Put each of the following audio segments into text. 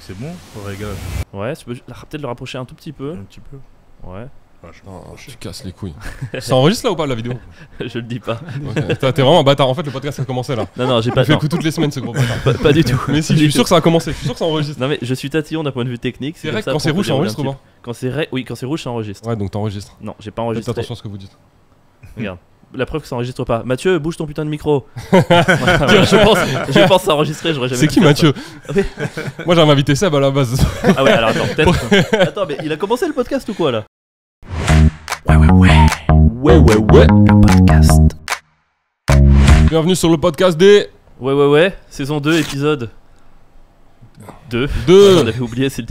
c'est bon on Ouais, tu peux ah, peut-être le rapprocher un tout petit peu. Un petit peu Ouais. tu casses les couilles. ça enregistre là ou pas la vidéo Je le dis pas. T'es vraiment un bâtard. En fait, le podcast a commencé là. Non, non, j'ai pas. Tu fais toutes les semaines ce gros bâtard. Pas, du tout. Mais si, je suis sûr que ça a commencé. Je suis sûr que ça enregistre. Non, mais je suis tatillon d'un point de vue technique. C'est vrai que quand c'est rouge, ça enregistre ou pas Quand c'est oui, quand c'est rouge, ça enregistre. Ouais, donc t'enregistres. Non, j'ai pas enregistré. Faites attention à ce que vous dites. Regarde la preuve que ça n'enregistre pas. Mathieu, bouge ton putain de micro. je, pense, je pense enregistrer, j'aurais jamais. C'est qui Mathieu ah Moi j'avais invité Seb à la base. ah ouais, alors attends, peut-être. attends, mais il a commencé le podcast ou quoi là Ouais, ouais, ouais. Ouais, ouais, ouais. Le podcast. Bienvenue sur le podcast des. Ouais, ouais, ouais. Saison 2, épisode 2. 2. J'en oublié, c'est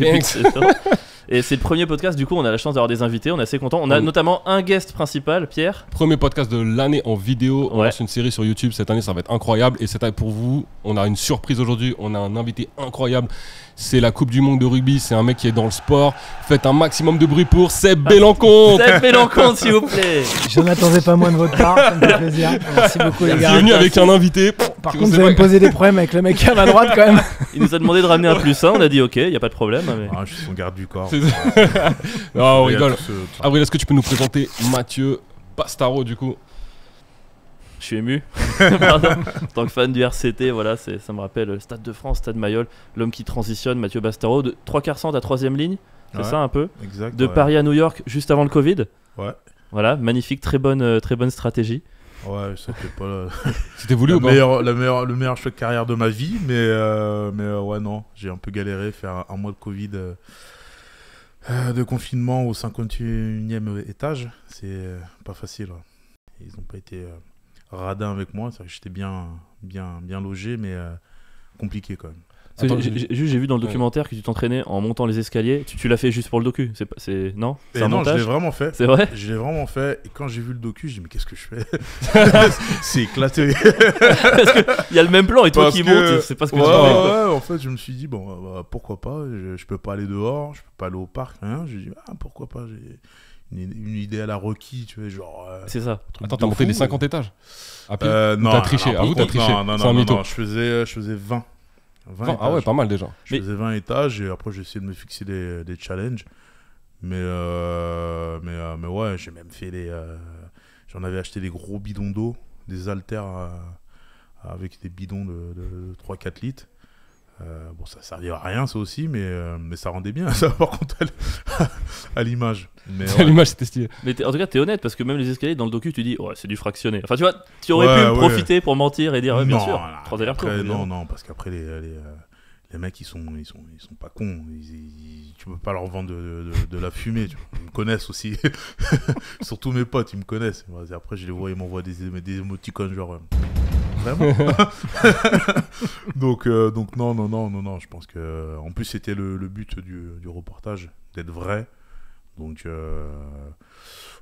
et c'est le premier podcast, du coup, on a la chance d'avoir des invités, on est assez content. On a ah notamment un guest principal, Pierre. Premier podcast de l'année en vidéo. On lance une série sur YouTube cette année, ça va être incroyable. Et cette année, pour vous, on a une surprise aujourd'hui. On a un invité incroyable c'est la Coupe du Monde de rugby, c'est un mec qui est dans le sport. Faites un maximum de bruit pour Seb ah, Bélancon. Seb Bélancon, s'il vous plaît. Je n'attendais pas moins de votre part, ça me fait plaisir. Merci beaucoup, les gars. Je suis venu avec un invité. Par contre, vous allez me poser des problèmes avec le mec à ma droite quand même. Il nous a demandé de ramener un plus 1, on a dit ok, il n'y a pas de problème. Ah, je suis son garde du corps. non, on rigole. Euh, Avril, est-ce que tu peux nous présenter Mathieu Pastaro du coup suis ému. en tant que fan du RCT, voilà, ça me rappelle Stade de France, Stade Mayol, l'homme qui transitionne, Mathieu Bastaro, de 3 quarts cent à troisième ligne, c'est ça un peu exact, De Paris à New York juste avant le Covid. Ouais. Voilà, magnifique, très bonne, euh, très bonne stratégie. Ouais, c'était pas. que c'était voulu la meilleure, Le meilleur choix de carrière de ma vie, mais, euh, mais euh, ouais, non, j'ai un peu galéré, faire un mois de Covid. de confinement au 51e étage, c'est pas facile. Ils ont pas été radin avec moi. j'étais bien, bien, bien logé, mais euh, compliqué quand même. J'ai vu dans le documentaire que tu t'entraînais en montant les escaliers. Tu, l'as fait juste pour le docu, c'est c'est non non, je l'ai vraiment fait. C'est vrai. Je vraiment fait. Et quand j'ai vu le docu, je dit mais qu'est-ce que je fais C'est éclaté. Parce y a le même plan et toi qui montes, c'est pas ce que tu en fait, je me suis dit bon, bah, pourquoi pas je, peux pas aller dehors, je peux pas aller au parc, rien. J'ai dit ah, pourquoi pas. J'ai une, idée à la requis, tu vois, genre. Euh, c'est ça. Attends, t'as monté des 50 étages ah, euh, Non, t'as triché. triché. Non, non, non, je faisais, euh, je faisais 20. 20 ah ouais, pas mal déjà. Je faisais 20 étages et après j'ai essayé de me fixer des, challenges. Mais, euh, mais, mais ouais, j'ai même fait des J'en avais acheté des gros bidons d'eau, des haltères avec des bidons de 3-4 litres. Euh, bon, ça servait à rien, ça aussi, mais, euh, mais ça rendait bien, ça, à l'image. à l'image, c'était stylé. Mais en tout cas, t'es honnête, parce que même les escaliers, dans le docu, tu dis, ouais, c'est du fractionné. Enfin, tu vois, tu aurais pu profiter pour mentir et dire, ouais, bien non, sûr, non, non, non, parce qu'après, les, les, euh, les, mecs, ils sont, ils sont, ils sont pas cons. Ils, ne tu peux pas leur vendre de, de, la fumée. Tu Ils me connaissent aussi. Surtout mes potes, ils me connaissent. Après, je les vois, ils m'envoient des, des émoticônes, genre. donc, euh, donc non, non, non, non, non. Je pense que, en plus, c'était le, but du, reportage d'être vrai. Donc, euh,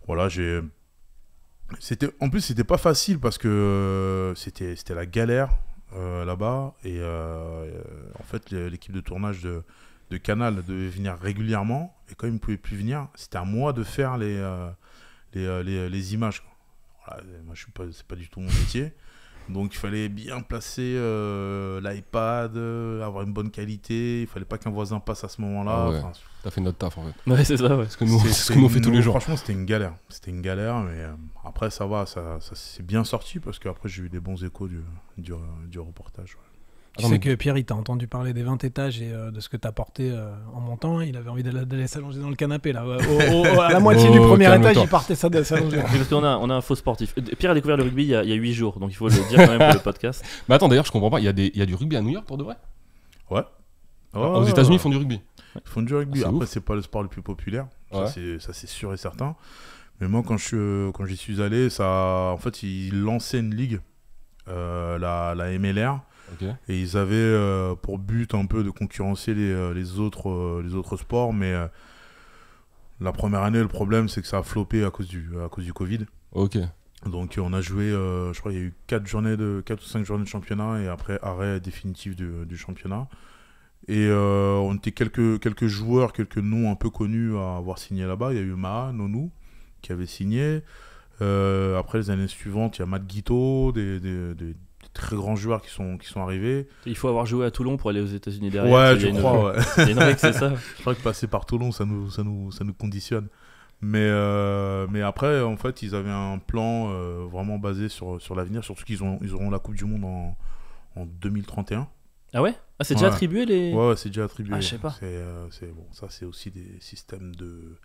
voilà, j'ai. C'était, en plus, c'était pas facile parce que euh, c'était, c'était la galère là-bas. Et en fait, l'équipe de tournage de, Canal devait venir régulièrement. Et quand ils ne pouvaient plus venir, c'était à moi de faire les, les, images. moi, je suis pas, c'est pas du tout mon métier. Donc il fallait bien placer euh, l'iPad, euh, avoir une bonne qualité. Il fallait pas qu'un voisin passe à ce moment-là. ça ah fait notre taf en fait. c'est ça. Ouais. Ce que nous, on fait tous les jours. Franchement, c'était une galère. C'était une galère, mais euh, après ça va, ça, s'est bien sorti parce qu'après j'ai eu des bons échos du, reportage. Tu sais que Pierre, il t'a entendu parler des 20 étages et euh, de ce que t'as porté euh, en montant. Hein. Il avait envie d'aller s'allonger dans le canapé. Là. à la oh, moitié du premier étage, il partait s'allonger. on, a, on a un faux sportif. Euh, Pierre a découvert le rugby il y a, 8 jours, donc il faut le dire quand même pour le podcast. Mais attends, d'ailleurs, je comprends pas. Il y, a des, il y a du rugby à New York pour de vrai Ouais. Bah, aux États-Unis, ils font du rugby. Ils font du rugby. Après, c'est pas le sport le plus populaire. Ça, c'est sûr et certain. Mais moi, quand je quand j'y suis allé, ça, en fait, ils lançaient une ligue, la, la MLR. Et ils avaient euh, pour but un peu de concurrencer les, euh, autres, euh, les autres sports, mais la première année, le problème, c'est que ça a floppé à cause du, à cause du Covid. Ok. Donc on a joué, je crois il y a eu 4, journées de, 4 ou 5 journées de championnat et après arrêt définitif du, championnat. Et on était quelques, quelques joueurs, quelques noms un peu connus à avoir signé là-bas. Il y a eu Maa, Nonou, qui avait signé. après les années suivantes, il y a Matt Guito, des très grands joueurs qui sont, qui sont arrivés. Il faut avoir joué à Toulon pour aller aux États-Unis derrière. Ouais, je crois. ça. je crois que passer par Toulon, ça nous, ça nous, ça nous conditionne. Mais, euh, mais après, en fait, ils avaient un plan euh, vraiment basé sur, sur l'avenir, surtout qu'ils ont, ils auront la Coupe du Monde en, en 2031. Ah, ah ouais c'est déjà attribué les. Ouais, c'est déjà attribué. je sais pas. Euh, c'est, bon, ça, c'est aussi des systèmes de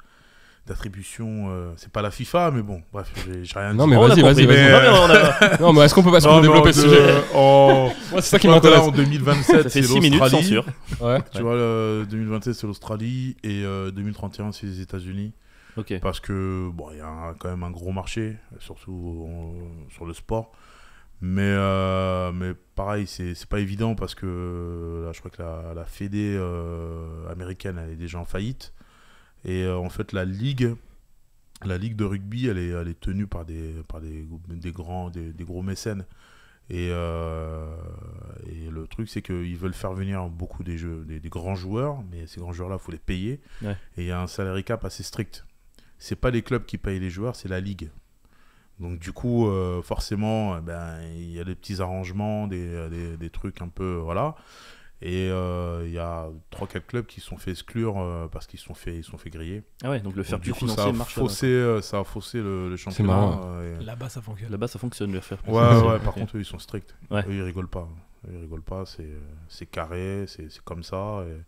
attribution, euh, c'est pas la FIFA, mais bon, bref, j'ai rien non, Mais vas-y, vas-y, vas-y. Non, mais est-ce qu'on peut pas se développer ce sujet oh, c'est ça qui m'intéresse. en 2027, c'est l'Australie. Ouais. Tu vois, 2027, c'est l'Australie et 2031, euh, c'est les États-Unis. Parce que, bon, il y a quand même un gros marché, surtout sur le sport. Mais, euh, mais pareil, c'est pas évident parce que là, je crois que la, la Fédé américaine, elle est déjà en faillite. Et euh, en fait, la ligue, la ligue de rugby, elle est, elle est tenue par des, par des, des grands, des, gros mécènes. Euh, et, le truc, c'est qu'ils veulent faire venir beaucoup des, jeux, des, grands joueurs, mais ces grands joueurs-là, il faut les payer. Et il y a un salary cap assez strict. C'est pas les clubs qui payent les joueurs, c'est la ligue. Donc du coup, euh, forcément, eh ben, il y a des petits arrangements, des, des trucs un peu... Voilà. Et euh, il y a 3-4 clubs qui se sont fait exclure euh, parce qu'ils se sont fait, ils sont fait griller. Ah ouais, donc le faire du financier ça a faussé, euh, Ça a faussé le, championnat. Et... Là-bas, ça fonctionne. Là-bas, ça fonctionne le faire Ouais, ouais, par contre, eux, ils sont stricts. Eux, ils rigolent pas. ils rigolent pas, c'est carré, c'est comme ça. Et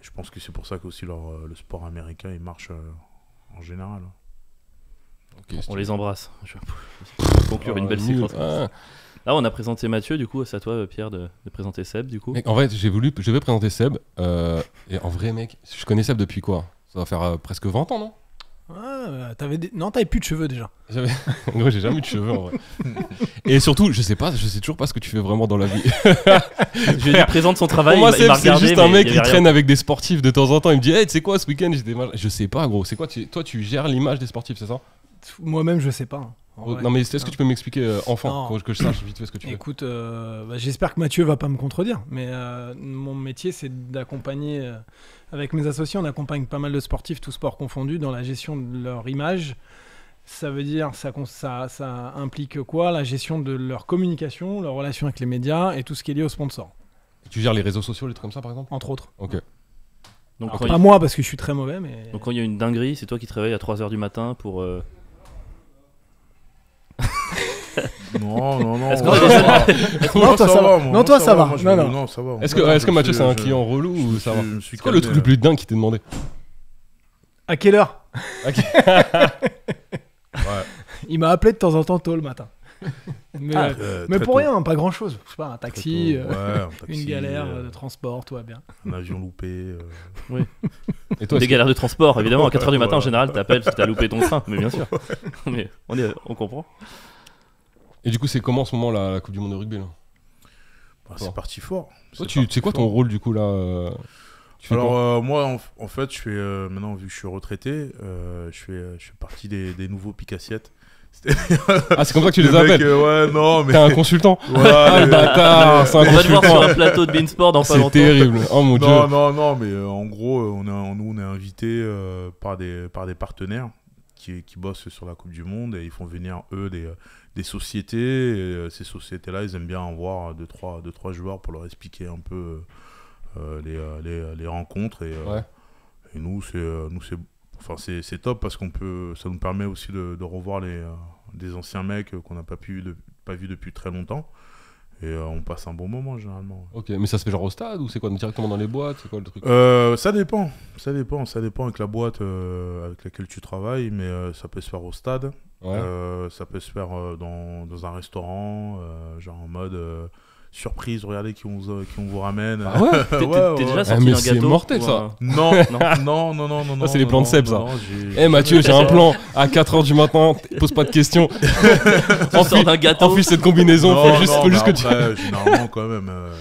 je pense que c'est pour ça leur le sport américain, il marche en général. on, les embrasse. Je vais conclure une belle séquence. Hein. Ah, on a présenté Mathieu, du coup, c'est à toi, euh, Pierre, de, présenter Seb, du coup. en vrai, j'ai voulu, je vais présenter Seb. Euh, et en vrai, mec, je connais Seb depuis quoi Ça va faire euh, presque 20 ans, non Ah, bah, t'avais Non, t'avais plus de cheveux déjà. En gros, j'ai jamais eu de cheveux, en vrai. et surtout, je sais pas, je sais toujours pas ce que tu fais vraiment dans la vie. Je lui présente son travail. moi, Seb, c'est juste un mec qui traîne avec des sportifs de temps en temps. Il me dit, hey, tu sais quoi, ce week-end, j'étais Je sais pas, gros. C'est quoi tu- Toi, tu gères l'image des sportifs, c'est ça Moi-même, je sais pas. Hein. Oh, non, mais est-ce que tu peux m'expliquer, euh, enfant, que, que je sache vite fait ce que tu fais Écoute, euh, bah, j'espère que Mathieu va pas me contredire, mais euh, mon métier, c'est d'accompagner, avec mes associés, on accompagne pas mal de sportifs, tous sports confondus, dans la gestion de leur image. Ça veut dire, ça, ça, ça implique quoi La gestion de leur communication, leur relation avec les médias et tout ce qui est lié au sponsor. Tu gères les réseaux sociaux, les trucs comme ça, par exemple Entre autres. Ok. Donc, pas moi, parce que je suis très mauvais, mais... Donc quand il y a une dinguerie, c'est toi qui te réveilles à 3h du matin pour... Non, non, non. Non, toi ça va. Non, toi ça va. Non, ça va. Est-ce que Mathieu c'est un client relou ou ça va C'est quoi le truc le plus dingue qui t'est demandé À quelle heure Il m'a appelé de temps en temps tôt le matin. Mais, ah, euh, euh, pour rien, pas grand chose. Je sais pas, un taxi, euh, une galère de transport, tout va bien. Un avion loupé. Oui. Des galères de transport, évidemment. À 4h du matin, en général, t'appelles si t'as loupé ton train, mais bien sûr. mais on, est, on comprend. Et du coup, c'est comment en ce moment la, Coupe du Monde de rugby bah, C'est parti fort. C'est tu quoi ton rôle du coup là euh, alors euh, moi en, fait je suis, euh, maintenant vu que je suis retraité je fais je partie des, des nouveaux assiettes ah c'est comme ça que tu les, appelles t'es un consultant ouais, ah, bâtard c'est un on va te voir sur un plateau de Beansport dans pas longtemps c'est terrible oh mon dieu non non mais en gros on est nous on est invité par des par des partenaires qui, qui bossent sur la Coupe du Monde et ils font venir eux des des sociétés. Euh, ces sociétés-là, ils aiment bien en voir 2-3 deux, trois, joueurs pour leur expliquer un peu euh, euh, les, rencontres. Et, nous, c'est, nous c'est, enfin, c'est, top parce qu'on peut, ça nous permet aussi de, revoir les, des anciens mecs qu'on n'a pas, pu, pas vu depuis très longtemps. Et euh, on passe un bon moment généralement. Ok, mais ça se fait genre au stade ou c'est quoi Directement dans les boîtes C'est quoi le truc euh, Ça dépend, ça dépend, ça dépend avec la boîte euh, avec laquelle tu travailles, mais ça peut se faire au stade, ça peut se faire dans, dans, un restaurant, genre en mode Surprise, regardez qui on, euh, qui on vous ramène. Ah ouais T'es ouais, déjà sorti ah, mais gâteau C'est mortel ça non, non, non, non, non, c'est les plans de Seb ça. Hé eh, Mathieu, j'ai un plan à 4h du matin, pose pas de questions. Enfile d'un gâteau. Enfile cette combinaison, non, faut juste, non, faut juste que tu. Généralement, quand même. Euh,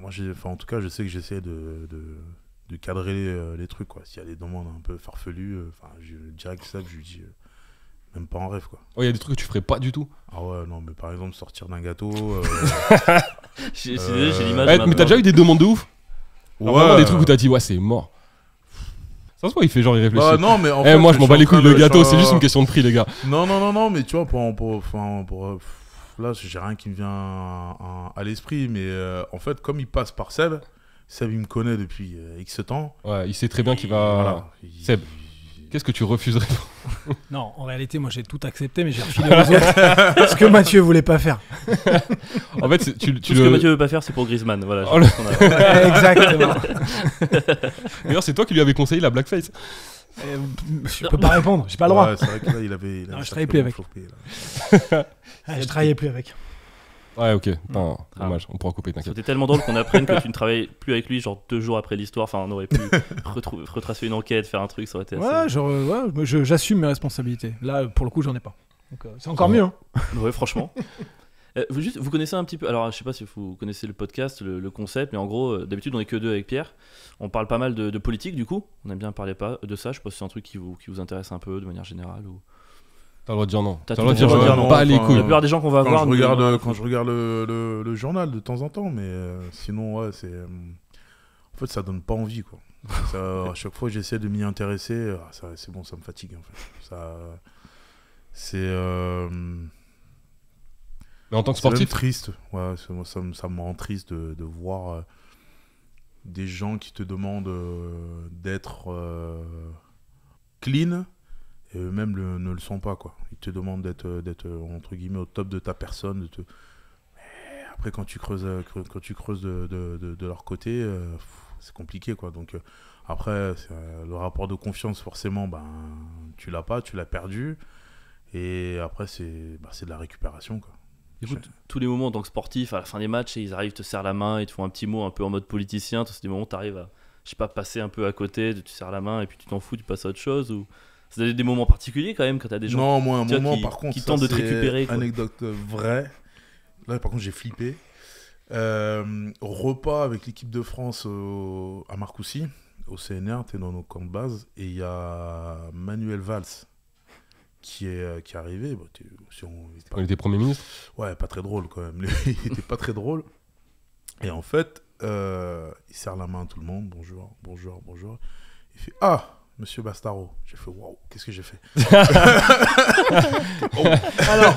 moi, en tout cas, je sais que j'essaie de... de cadrer euh, les, trucs quoi s'il y a des demandes un peu farfelues enfin je dirais que ça je lui dis même pas en rêve, quoi. Oh, il y a des trucs que tu ferais pas du tout. Ah ouais, non, mais par exemple, sortir d'un gâteau. Euh, euh, j'ai l'image. Eh, mais t'as déjà eu des demandes de ouf Ouais. des trucs où t'as dit, ouais, c'est mort. Ça se voit, il fait genre, il réfléchit. Ouais, bah, non, mais en eh, fait, moi, je m'en bats les couilles, le gâteau, c'est juste une question de prix, les gars. Non, non, non, non, mais tu vois, pour. Euh, là, j'ai rien qui me vient à, l'esprit, mais en fait, comme il passe par Seb, Seb, il me connaît depuis X temps. Ouais, il sait très bien qu'il va. Seb. Qu'est-ce que tu refuserais Non, en réalité, moi j'ai tout accepté, mais j'ai refusé. aux autres ce que Mathieu voulait pas faire. en fait, tu, tu tout ce que Mathieu veut pas faire, c'est pour Griezmann. Voilà. Oh exactement. D'ailleurs, c'est toi qui lui avais conseillé la blackface. Je euh, je peux pas répondre, j'ai pas le droit. Ouais, c'est vrai que là, il avait. travaillais plus avec. Je ah, je travaillais plus avec. Ouais, ok. Non, ah. dommage. On pourra couper, C'était tellement drôle qu'on apprenne que tu ne travailles plus avec lui, genre deux jours après l'histoire. Enfin, on aurait pu retracer une enquête, faire un truc, ça aurait été assez. Euh, ouais, genre, ouais, j'assume mes responsabilités. Là, pour le coup, j'en ai pas. Euh, c'est encore mieux. Hein. Ouais, franchement. Euh, vous, juste, vous connaissez un petit peu, alors je sais pas si vous connaissez le podcast, le, concept, mais en gros, d'habitude on est que deux avec Pierre. On parle pas mal de, politique du coup, on aime bien parler pas de ça. Je sais pas c'est un truc qui vous, qui vous intéresse un peu de manière générale ou. T'as le droit de dire non. T'as le droit de dire, non. Pas les couilles. des gens qu'on va quand Je regarde, quand je regarde le, journal de temps en temps, mais euh, sinon, ouais, c'est. Euh, en fait, ça donne pas envie, quoi. à chaque fois, j'essaie de m'y intéresser. Euh, ah, c'est bon, ça me fatigue, en fait. Ça. C'est. Mais en tant que sportif. triste. Ouais, ça, ça, me rend triste de, de voir des gens qui te demandent d'être clean et eux-mêmes ne le sont pas. Quoi. Ils te demandent d'être, euh, euh, entre guillemets, au top de ta personne. De te... après, quand tu creuses, euh, quand tu creuses de, de, de, leur côté, c'est compliqué. Quoi. Donc, après, le rapport de confiance, forcément, ben, tu l'as pas, tu l'as perdu. Et après, c'est, ben, c'est de la récupération. Quoi. tous les moments en tant à la fin des matchs, ils arrivent, te serrent la main, ils te font un petit mot un peu en mode politicien. C'est des moments où tu arrives à, je sais pas, passer un peu à côté, tu serres la main et puis tu t'en fous, tu passes à autre chose. Ou ça dire des moments particuliers quand même quand t'as des gens non, moi, un moment, qui, par contre, qui tentent de te récupérer. Anecdote euh, vraie. Là, par contre, j'ai flippé. Euh, repas avec l'équipe de France à Marcoussis, au CNR, t'es dans nos camps de base, et il y a Manuel Valls qui est, euh, qui est arrivé. on, il, était Premier ministre Ouais, pas très drôle quand même. il était pas très drôle. Et en fait, il serre la main à tout le monde, bonjour, bonjour, bonjour. Il fait Ah Monsieur Bastaro. J'ai fait, waouh, qu'est-ce que j'ai fait Alors,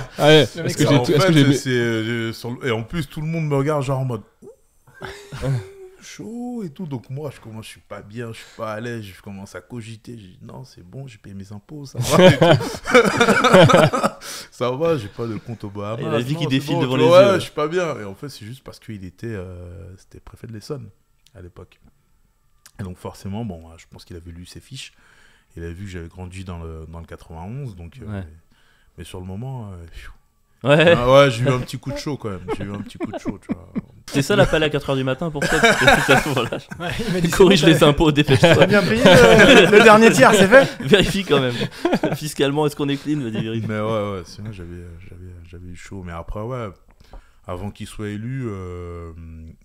Et en plus, tout le monde me regarde genre en mode chaud et tout. Donc moi, je commence, je suis pas bien, je suis pas à l'aise, je commence à cogiter. Je dis, non, c'est bon, j'ai payé mes impôts, ça va. ça va, j'ai pas de compte au Bahamas. Il a dit qu'il défile devant les yeux. Ouais, je suis pas bien. Et en fait, c'est juste parce qu'il était, euh, c'était préfet de l'Essonne à l'époque. Et donc forcément, bon, euh, je pense qu'il avait lu ses fiches. Il a vu que j'avais grandi dans le, dans le 91, donc... Euh, mais sur le moment... Euh, ouais. Ah ouais j'ai eu un petit coup de chaud quand même. J'ai eu un petit coup de chaud, C'est ça l'appel à 4h du matin pour toi il Corrige les impôts, dépêche-toi. bien payé le, dernier tiers, c'est fait Vérifie quand même. Fiscalement, est-ce qu'on est clean vérifie. Mais ouais, ouais, j'avais eu chaud. Mais après, ouais, avant qu'il soit élu,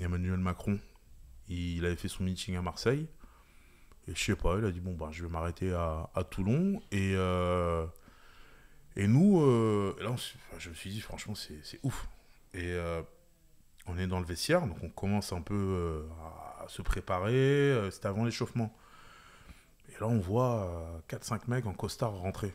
Emmanuel Macron, il avait fait son meeting à Marseille. Et je sais pas, il a dit bon bah je vais m'arrêter à, Toulon. Et, euh, et nous, euh, là je me suis dit franchement c'est ouf. Et euh, on est dans le vestiaire, donc on commence un peu à se préparer. C'était avant l'échauffement. Et là on voit 4-5 mecs en costard rentrer.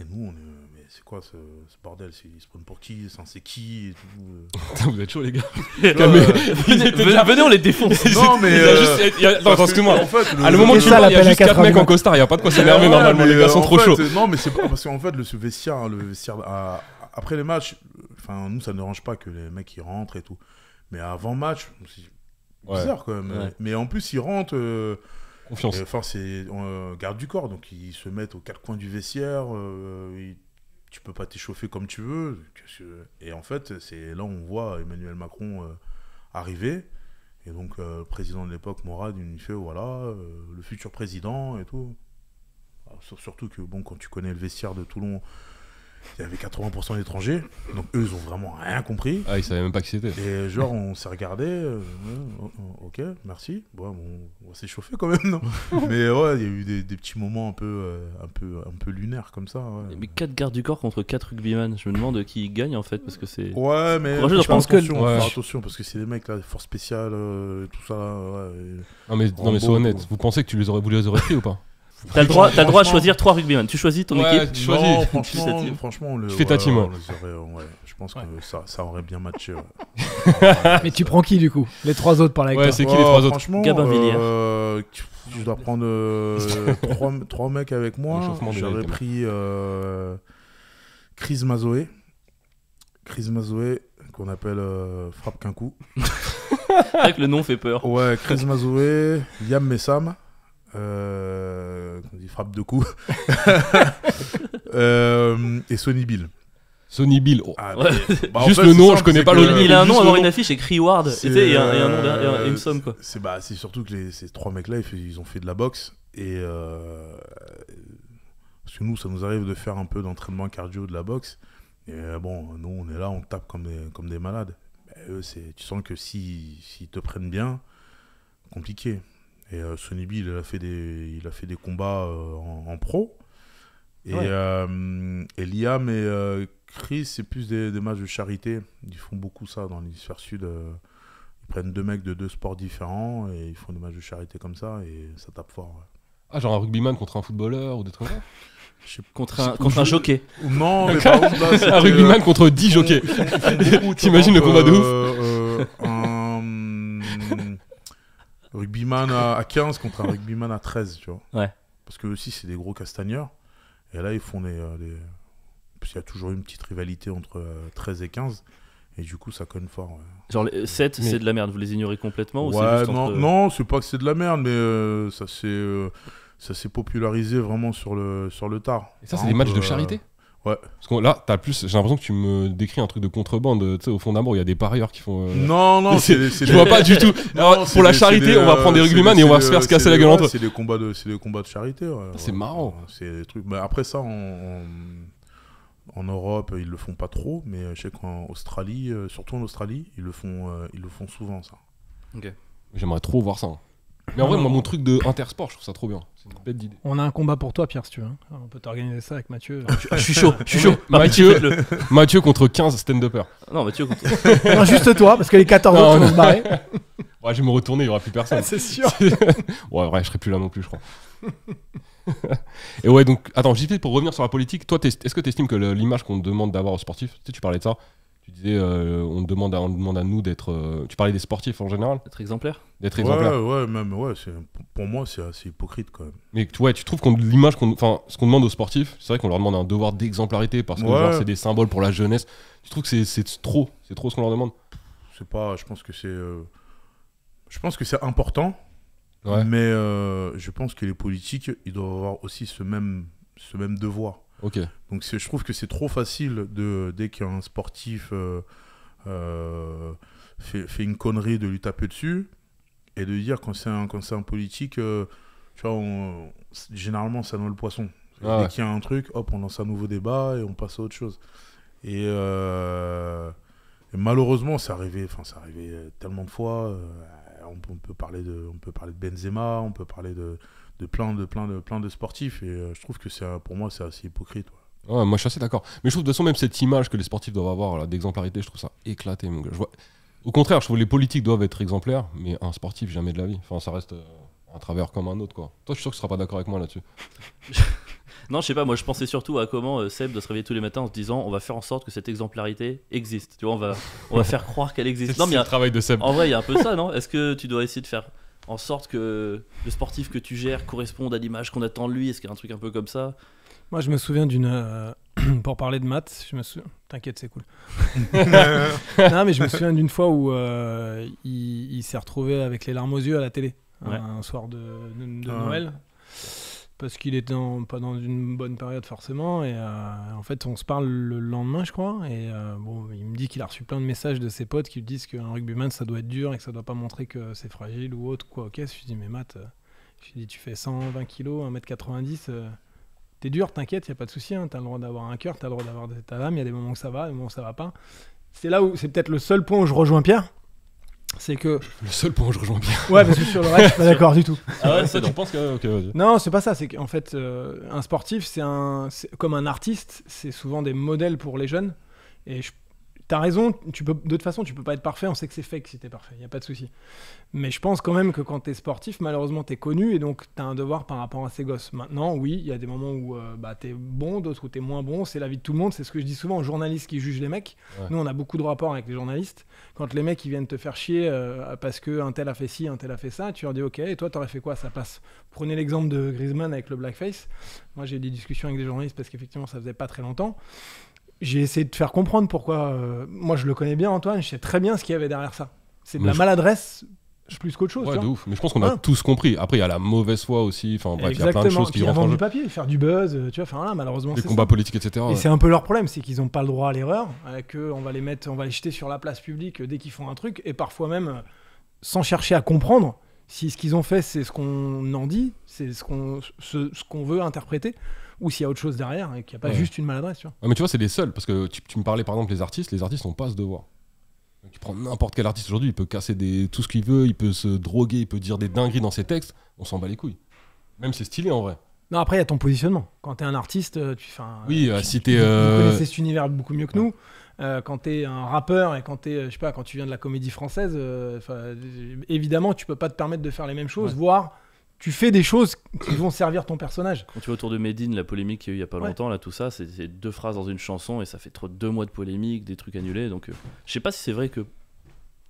Et nous, euh, mais c'est quoi ce, ce bordel Ils se prennent pour qui C'est qui euh? vous êtes chaud, les gars. Euh, venez, on les défonce. non, mais. Attends, parce que moi, en fait, à le moment où tu parles, il y a juste 4 mecs en costard, il n'y a pas de quoi s'énerver normalement, les gars sont trop chauds. Non, mais c'est pas parce qu'en fait, le vestiaire, le vestiaire après les matchs, enfin, nous, ça ne dérange pas que les mecs ils rentrent et tout. Mais avant match, c'est bizarre quand même. Mais en plus, ils rentrent. Confiance. Enfin, c'est euh, garde du corps, donc ils se mettent aux quatre coins du vestiaire. Euh, tu peux pas t'échauffer comme tu veux. Et en fait, c'est là on voit Emmanuel Macron euh, arriver. Et donc, le président de l'époque, Morad, il fait voilà, le futur président et tout. Ah, surtout que, bon, quand tu connais le vestiaire de Toulon, il y avait 80% d'étrangers, donc eux ils ont vraiment rien compris. Ah, ils savaient même pas qui c'était. Et genre on s'est regardé, euh, ok, merci. Bon, on, s'est chauffé quand même, non Mais ouais, il y a eu des, petits moments un peu, euh, un peu, un peu lunaires comme ça. Mais 4 gardes du corps contre 4 rugbyman, je me demande qui gagne en fait, parce que c'est. Ouais, mais je pense que. Attention, attention, parce que c'est des mecs là, forces spéciales et euh, tout ça. non, mais, non, mais honnête, vous pensez que tu les aurais voulu les aurais pris ou pas T'as le droit, droit à choisir trois rugbymen. Tu choisis ton équipe. tu choisis. franchement, Tu fais ta team. je pense que ça, ça aurait bien matché. Mais tu prends qui du coup Les trois autres par la Ouais, c'est qui les oh, trois autres Gabin Villiers. je euh, dois prendre 3 euh, trois, trois mecs avec moi. J'aurais pris euh, Chris Mazoé. Chris Mazoé, qu'on appelle Frappe qu'un coup. C'est vrai que le nom fait peur. Ouais, Chris Mazoé, Yam Messam euh, on dit frappe de coups, euh, et Sony Bill. Sony Bill. Oh. Ah, bah, juste le nom, je connais pas le nom. Il a un nom avant une affiche écrit Ward. Et il a un nom C'est bah, surtout que ces trois mecs-là, ils, ont fait de la boxe. Et euh, parce que nous, ça nous arrive de faire un peu d'entraînement cardio de la boxe. Et euh, bon, nous, on est là, on tape comme des, comme des malades. Mais tu sens que s'ils si, te prennent bien, compliqué. Et euh, Sonny il a fait des, il a fait des combats euh, en, pro. Et, euh, Liam et euh, Chris, c'est plus des, des, matchs de charité. Ils font beaucoup ça dans l'hémisphère sud. ils prennent deux mecs de deux sports différents et ils font des matchs de charité comme ça et ça tape fort. Ah, genre un rugbyman contre un footballeur ou des trucs Contre un, contre un jockey. Non, mais contre, un rugbyman contre 10 jockeys. T'imagines le combat de ouf Rugbyman à, 15 contre un rugbyman à 13, tu vois. Ouais. Parce que aussi, c'est des gros castagneurs. Et là, ils font des. Euh, parce qu'il y a toujours une petite rivalité entre 13 euh, et 15. Et du coup, ça cogne fort. Genre, les 7, c'est de la merde. Vous les ignorez complètement ouais, ou juste Non, non c'est pas que c'est de la merde, mais c'est euh, ça s'est popularisé vraiment sur le, sur le tard. Et ça, c'est des matchs de charité Ouais. Parce que là, t'as plus, j'ai l'impression que tu me décris un truc de contrebande. Tu sais, au fond d'amour, il y a des parieurs qui font. Euh, non, non, c'est, je des... vois pas du tout. pour la charité, on va prendre des euh, rugbyman et on va se faire se casser la gueule entre C'est des combats de, combats de charité. c'est marrant. C'est bah, après ça, en Europe, ils le font pas trop, mais euh, je sais qu'en Australie, surtout en Australie, ils le font, ils le font souvent ça. J'aimerais trop voir ça. Hein. Mais en vrai, moi, mon truc de Intersport, je trouve ça trop bien. C'est une bête d'idée. On a un combat pour toi, Pierre, si tu veux. Hein. On peut t'organiser ça avec Mathieu. Ah, ah, je suis chaud, je suis chaud. Mathieu, contre 15 stand-uppers. Non, Mathieu contre. non, juste toi, parce que les 14 autres vont se barrer. Ouais, je vais me retourner, il n'y aura plus personne. c'est sûr. ouais, ouais, je serai plus là non plus, je crois. Et ouais, donc, attends, juste pour revenir sur la politique, toi, est-ce que tu estimes que l'image qu'on demande d'avoir aux sportifs, tu, tu parlais de ça, tu disais, euh, on, demande à, demande à nous d'être. Euh, tu parlais des sportifs en général D'être exemplaire D'être Ouais, ouais, ouais, pour moi, c'est assez hypocrite quand même. Mais tu- tu trouves que l'image qu'on. Enfin, ce qu'on demande aux sportifs, c'est vrai qu'on leur demande un devoir d'exemplarité parce que c'est des symboles pour la jeunesse. Tu trouves que c'est- trop C'est trop ce qu'on leur demande C'est pas, je pense que c'est. Euh, je pense que c'est important, mais je pense que les politiques, ils doivent avoir aussi ce même, ce même devoir. Donc je trouve que c'est trop facile de, dès qu'un sportif euh, euh, fait, une connerie de lui taper dessus et de dire quand c'est un, politique, euh, tu vois, généralement ça noie le poisson. Ah dès qu'il y a un truc, hop, on lance un nouveau débat et on passe à autre chose. Et, malheureusement, c'est arrivé, enfin, arrivé tellement de fois. on peut parler de, on peut parler de Benzema, on peut parler de, de plein de plein de plein de sportifs et euh, je trouve que c'est pour moi c'est assez hypocrite moi je suis assez d'accord mais je trouve de toute façon même cette image que les sportifs doivent avoir d'exemplarité je trouve ça éclaté mon gars. au contraire je trouve que les politiques doivent être exemplaires mais un sportif jamais de la vie enfin ça reste euh, un travers comme un autre quoi toi je suis sûr que tu seras pas d'accord avec moi là-dessus Non, je sais pas, moi je pensais surtout à comment euh, Seb doit se réveiller tous les matins en se disant on va faire en sorte que cette exemplarité existe. Tu vois, on va, on va faire croire qu'elle existe. Non, mais le travail de Seb. En vrai, il y a un peu ça, non Est-ce que tu dois essayer de faire en sorte que le sportif que tu gères corresponde à l'image qu'on attend de lui Est-ce qu'il y a un truc un peu comme ça Moi, je me souviens d'une. Euh, pour parler de maths, je me souviens. T'inquiète, c'est cool. non, mais je me souviens d'une fois où euh, il, s'est retrouvé avec les larmes aux yeux à la télé. Un, soir de, ah Noël parce qu'il était pas dans une bonne période forcément. Et euh, en fait, on se parle le lendemain, je crois. Et euh, bon, il me dit qu'il a reçu plein de messages de ses potes qui lui disent qu'un rugbyman, ça doit être dur et que ça doit pas montrer que c'est fragile ou autre. Quoi. Ok, je me suis dit, mais Matt, euh, je lui dis, tu fais 120 kilos, 1m90. T'es dur, t'inquiète, y a pas de souci, hein, t'as le droit d'avoir un cœur, t'as le droit d'avoir des âme. il y a des moments où ça va, des moments où ça va pas. C'est là où c'est peut-être le seul point où je rejoins Pierre, c'est que. Le seul point où je rejoins bien. Ouais, parce que sur le reste, pas d'accord du tout. Ah ouais, ça, tu penses que. Non, c'est pas ça. C'est qu'en fait, euh, un sportif, c'est un. Comme un artiste, c'est souvent des modèles pour les jeunes. Et je T'as raison, tu peux, de toute façon, tu peux pas être parfait, on sait que c'est fake si t'es parfait, y a pas de souci. Mais je pense quand même que quand t'es sportif, malheureusement, t'es connu et donc t'as un devoir par rapport à ces gosses. Maintenant, oui, il y a des moments où euh, bah, t'es bon, d'autres où t'es moins bon, c'est la vie de tout le monde, c'est ce que je dis souvent aux journalistes qui jugent les mecs. Nous, on a beaucoup de rapports avec les journalistes. Quand les mecs, ils viennent te faire chier euh, parce que tel a fait ci, un tel a fait ça, tu leur dis ok, et toi, t'aurais fait quoi Ça passe. Prenez l'exemple de Griezmann avec le blackface. Moi, j'ai eu des discussions avec des journalistes parce qu'effectivement, ça faisait pas très longtemps j'ai essayé de faire comprendre pourquoi. Euh, moi, je le connais bien, Antoine, je sais très bien ce qu'il y avait derrière ça. C'est de la je... maladresse plus qu'autre chose. Ouais, de ouf. Mais je pense qu'on a hein tous compris. Après, il y a la mauvaise foi aussi. Enfin, bref, il y a plein de choses qui rentrent en du papier, faire du buzz, euh, tu vois. Enfin, malheureusement. Les combats politiques, etc. Et c'est un peu leur problème, c'est qu'ils n'ont pas le droit à l'erreur, euh, que on va les mettre, on va les jeter sur la place publique dès qu'ils font un truc, et parfois même sans chercher à comprendre si ce qu'ils ont fait, c'est ce qu'on en dit, c'est ce qu'on ce, ce qu'on veut interpréter ou s'il y a autre chose derrière et qu'il n'y a pas juste une maladresse. Tu vois. mais tu vois, c'est les seuls, parce que tu, me parlais par exemple des artistes, les artistes n'ont pas ce devoir. Tu prends n'importe quel artiste aujourd'hui, il peut casser des, tout ce qu'il veut, il peut se droguer, il peut dire des dingueries dans ses textes, on s'en bat les couilles. Même c'est stylé en vrai. Non, après, il y a ton positionnement. Quand t'es un artiste, euh, tu fais Oui, euh, tu, si t'es. Euh, cet univers beaucoup mieux que nous. quand t'es un rappeur et quand t'es, je sais pas, quand tu viens de la comédie française, évidemment, tu peux pas te permettre de faire les mêmes choses, voire tu fais des choses qui vont servir ton personnage. Quand tu vois autour de Medine, la polémique qu'il y a eu il y a pas longtemps, là, tout ça, c'est deux phrases dans une chanson et ça fait trop deux mois de polémique, des trucs annulés. Donc, ne euh, je sais pas si c'est vrai que.